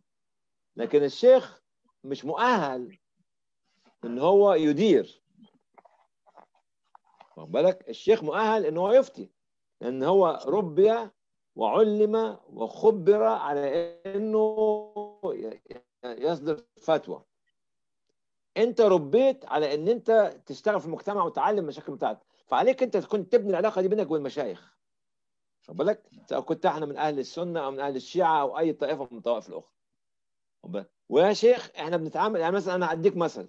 لكن الشيخ مش مؤهل ان هو يدير واخد بالك الشيخ مؤهل ان هو يفتي لان هو ربي وعلم وخبر على انه يصدر فتوى انت ربيت على ان انت تشتغل في المجتمع وتعلم المشاكل بتاعتك فعليك انت تكون تبني العلاقه دي بينك وبين المشايخ واخد بالك سواء كنت احنا من اهل السنه او من اهل الشيعه او اي طائفه من الطوائف الاخرى ويا شيخ احنا بنتعامل يعني مثلا انا هديك مثل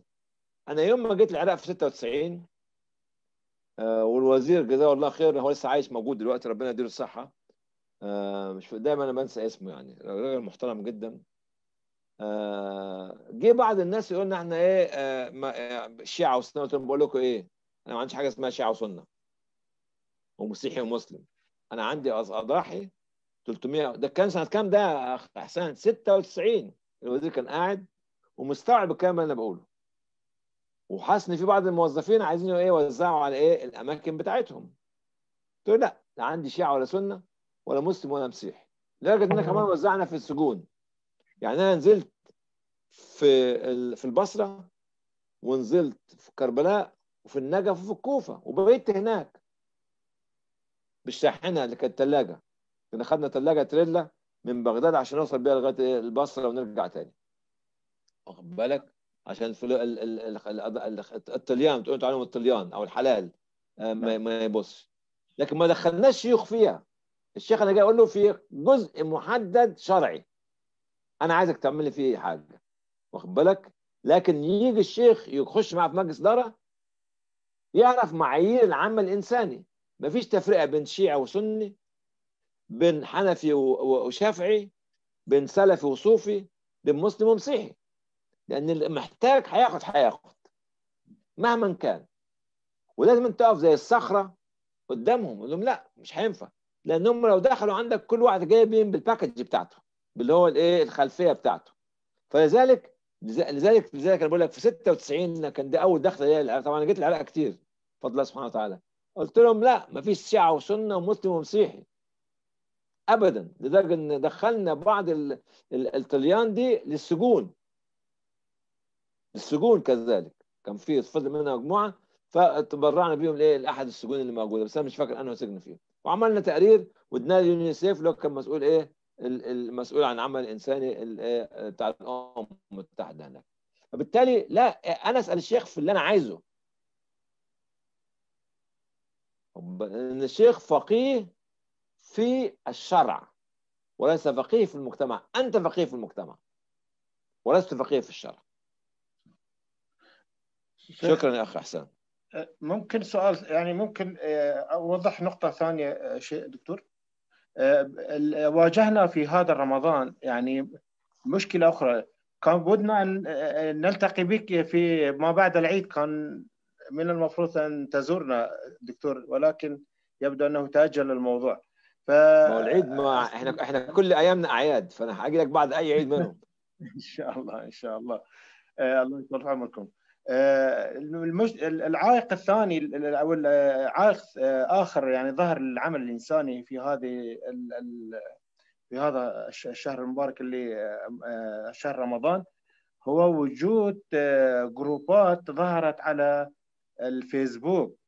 انا يوم ما جيت العراق في 96 آه، والوزير جزاه الله خير هو لسه عايش موجود دلوقتي ربنا يديله الصحه آه، مش دايما انا بنسى اسمه يعني راجل محترم جدا آه، جه بعض الناس يقول لنا احنا ايه الشيعة آه، شيعه وسنه قلت لهم بقول لكم ايه انا ما عنديش حاجه اسمها شيعه وسنه ومسيحي ومسلم انا عندي اضاحي 300 ده كان سنه كام ده يا احسان 96 الوزير كان قاعد ومستوعب الكلام اللي انا بقوله وحاسس ان في بعض الموظفين عايزين ايه يوزعوا على ايه الاماكن بتاعتهم قلت له لا لا عندي شيعه ولا سنه ولا مسلم ولا مسيحي لدرجه ان كمان وزعنا في السجون يعني انا نزلت في في البصره ونزلت في كربلاء وفي النجف وفي الكوفه وبقيت هناك بالشاحنه اللي كانت ثلاجه كنا خدنا ثلاجه تريلا من بغداد عشان نوصل بيها لغايه البصره ونرجع تاني واخد بالك عشان الطليان بتقول عليهم الطليان او الحلال آه، نعم. ما يبصش لكن ما دخلناش شيوخ فيها الشيخ انا جاي اقول له في جزء محدد شرعي انا عايزك تعمل لي فيه حاجه واخد بالك لكن يجي الشيخ يخش معاه في مجلس اداره يعرف معايير العمل الانساني مفيش تفرقه بين شيعه وسني بين حنفي وشافعي بين سلفي وصوفي بين مسلم ومسيحي لان اللي محتاج هياخد هياخد مهما كان ولازم تقف زي الصخره قدامهم قول لهم لا مش هينفع لانهم لو دخلوا عندك كل واحد جايبين بالباكج بتاعته باللي هو الايه الخلفيه بتاعته فلذلك لذلك لذلك انا بقول لك في 96 كان دي اول دخله ليا طبعا انا جيت العراق كتير بفضل الله سبحانه وتعالى قلت لهم لا مفيش شيعه وسنه ومسلم ومسيحي ابدا لدرجه ان دخلنا بعض الطليان دي للسجون السجون كذلك كان في فضل منها مجموعه فتبرعنا بيهم لايه لاحد السجون اللي موجوده بس انا مش فاكر انا سجن فيهم وعملنا تقرير ودنا اليونيسيف لو كان مسؤول ايه المسؤول عن العمل الانساني إيه، بتاع الامم المتحده هناك فبالتالي لا انا اسال الشيخ في اللي انا عايزه ان الشيخ فقيه في الشرع وليس فقيه في المجتمع انت فقيه في المجتمع ولست فقيه في الشرع شكرا يا اخ احسان ممكن سؤال يعني ممكن آه، اوضح نقطه ثانيه آه، شيء دكتور آه، واجهنا في هذا رمضان يعني مشكله اخرى كان بدنا ان نلتقي بك في ما بعد العيد كان من المفروض ان تزورنا دكتور ولكن يبدو انه تاجل الموضوع ف العيد ما احنا احنا كل ايامنا اعياد فانا هاجي لك بعد اي عيد منهم ان شاء الله ان شاء الله الله يطول عمركم آه، المج... العائق الثاني او عائق آه، اخر يعني ظهر العمل الانساني في هذه في هذا الشهر المبارك اللي آه، شهر رمضان هو وجود جروبات ظهرت على الفيسبوك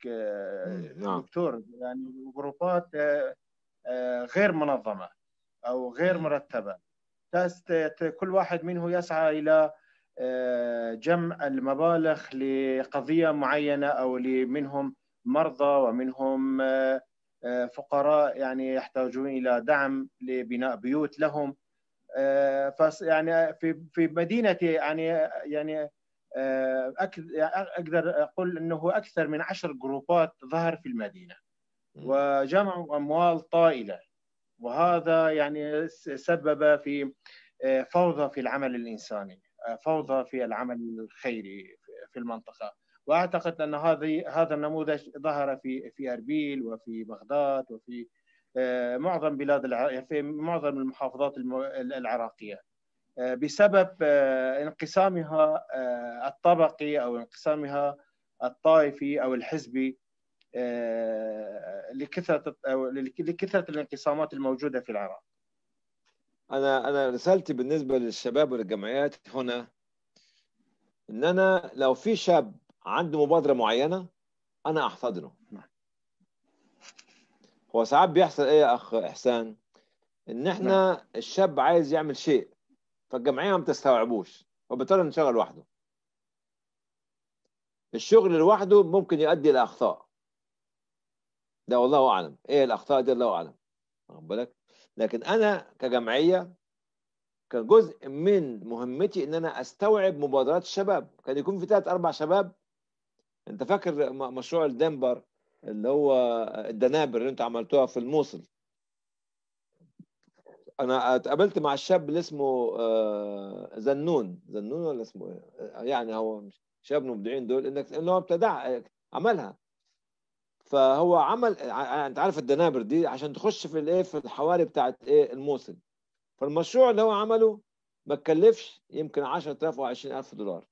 نعم. دكتور يعني جروبات غير منظمه او غير مرتبه كل واحد منه يسعى الى آه، جمع المبالغ لقضية معينة أو منهم مرضى ومنهم آه، آه، فقراء يعني يحتاجون إلى دعم لبناء بيوت لهم يعني في في مدينتي يعني يعني اقدر اقول انه اكثر من عشر جروبات ظهر في المدينه وجمعوا اموال طائله وهذا يعني سبب في فوضى في العمل الانساني فوضى في العمل الخيري في المنطقه واعتقد ان هذه هذا النموذج ظهر في في اربيل وفي بغداد وفي آه، معظم بلاد يعني في معظم المحافظات العراقيه آه، بسبب آه، انقسامها الطبقي او انقسامها الطائفي او الحزبي لكثره لكثره الانقسامات الموجوده في العراق. انا انا رسالتي بالنسبه للشباب والجمعيات هنا ان انا لو في شاب عنده مبادره معينه انا احتضنه هو ساعات بيحصل ايه يا اخ احسان ان احنا نعم. الشاب عايز يعمل شيء فالجمعيه ما بتستوعبوش وبالتالي نشغل لوحده الشغل لوحده ممكن يؤدي لاخطاء ده والله اعلم ايه الاخطاء دي الله اعلم واخد بالك لكن انا كجمعيه كان جزء من مهمتي ان انا استوعب مبادرات الشباب كان يكون في ثلاث اربع شباب انت فاكر مشروع الدنبر اللي هو الدنابر اللي انت عملتوها في الموصل انا اتقابلت مع الشاب اللي اسمه آه، زنون زنون ولا اسمه ايه يعني هو شباب مبدعين دول انك ان هو ابتدع عملها فهو عمل انت عارف الدنابر دي عشان تخش في الايه في الحواري بتاعت ايه الموسم فالمشروع اللي هو عمله ما تكلفش يمكن 10000 او 20000 دولار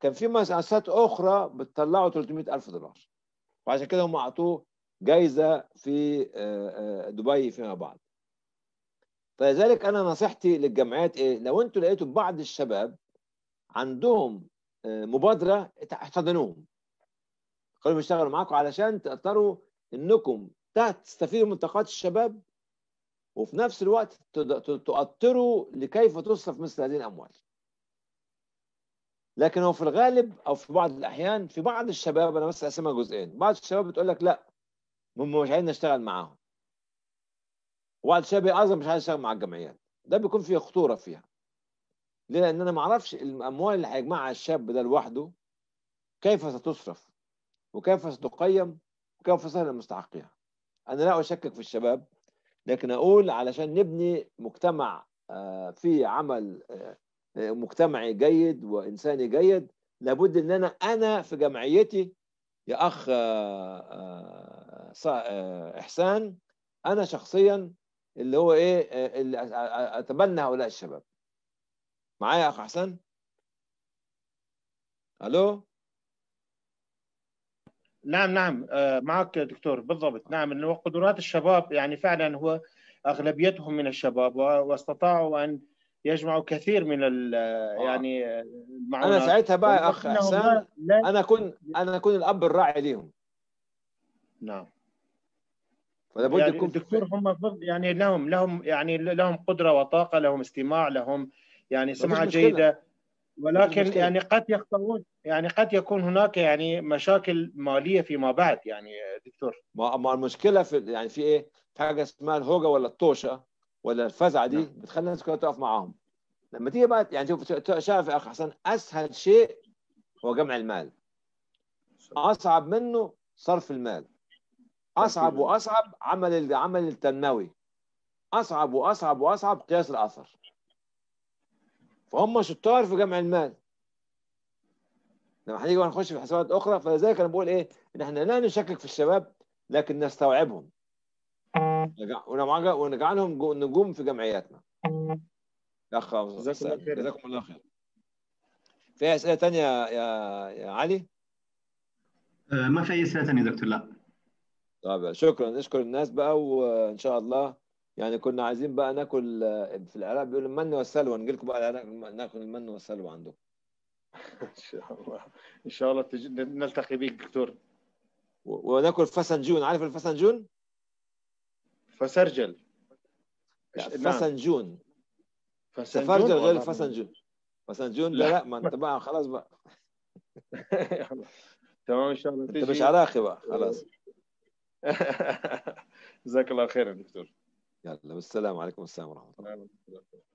كان في مؤسسات اخرى بتطلعوا 300000 دولار وعشان كده هم اعطوه جايزه في آه، آه، دبي فيما بعد فلذلك انا نصيحتي للجمعيات ايه لو انتوا لقيتوا بعض الشباب عندهم آه، مبادره احتضنوهم خليهم يشتغلوا معاكم علشان تقدروا انكم تستفيدوا من طاقات الشباب وفي نفس الوقت تؤطروا لكيف تصرف مثل هذه الاموال لكن هو في الغالب او في بعض الاحيان في بعض الشباب انا بس اقسمها جزئين بعض الشباب بتقول لك لا هم مش عايزين نشتغل معاهم وبعض الشباب اصلا مش عايز يشتغل مع الجمعيات ده بيكون فيه خطوره فيها ليه لان انا ما اعرفش الاموال اللي هيجمعها الشاب ده لوحده كيف ستصرف وكيف ستقيم وكيف سهل مستحقيها انا لا اشكك في الشباب لكن اقول علشان نبني مجتمع آه، في عمل آه، آه، مجتمعي جيد وانساني جيد لابد ان انا انا في جمعيتي يا اخ احسان انا شخصيا اللي هو ايه اللي اتبنى هؤلاء الشباب معايا اخ إحسان الو نعم نعم آه، معك دكتور بالضبط نعم انه قدرات الشباب يعني فعلا هو اغلبيتهم من الشباب واستطاعوا ان يجمعوا كثير من ال آه. يعني المعونات انا ساعتها بقى اخ احسان انا كنت انا كنت الاب الراعي ليهم نعم فلابد يعني يكون الدكتور هم يعني لهم لهم يعني لهم قدره وطاقه لهم استماع لهم يعني سمعه جيده ولكن يعني قد يخطئون يعني قد يكون هناك يعني مشاكل ماليه فيما بعد يعني دكتور ما ما المشكله في يعني في ايه؟ في حاجه اسمها الهوجه ولا الطوشه ولا الفزعه دي نعم. بتخلي الناس كلها تقف معاهم لما تيجي بقى يعني شوف شايف يا اخ حسن اسهل شيء هو جمع المال اصعب منه صرف المال اصعب واصعب عمل العمل التنموي اصعب واصعب واصعب قياس الاثر فهم شطار في جمع المال لما هنيجي ونخش في حسابات اخرى فلذلك انا بقول ايه ان احنا لا نشكك في الشباب لكن نستوعبهم ونجعلهم نجوم في جمعياتنا اخ جزاكم الله خير في اسئله ثانيه يا يا علي آه، ما في اي اسئله ثانيه دكتور لا طيب شكرا نشكر الناس بقى وان شاء الله يعني كنا عايزين بقى ناكل في العراق بيقولوا المن والسلوى نقول لكم بقى العراق ناكل المن والسلوى عندكم ان شاء الله ان شاء الله تج... نلتقي بك دكتور و... وناكل فسنجون عارف الفسنجون؟ فسرجل نعم. فسنجون فسنجون غير الفسنجون فسنجون لا لا ما انت بقى خلاص بقى تمام ان شاء الله انت مش عراقي بقى خلاص جزاك الله خيرا دكتور يلا والسلام عليكم السلام ورحمة الله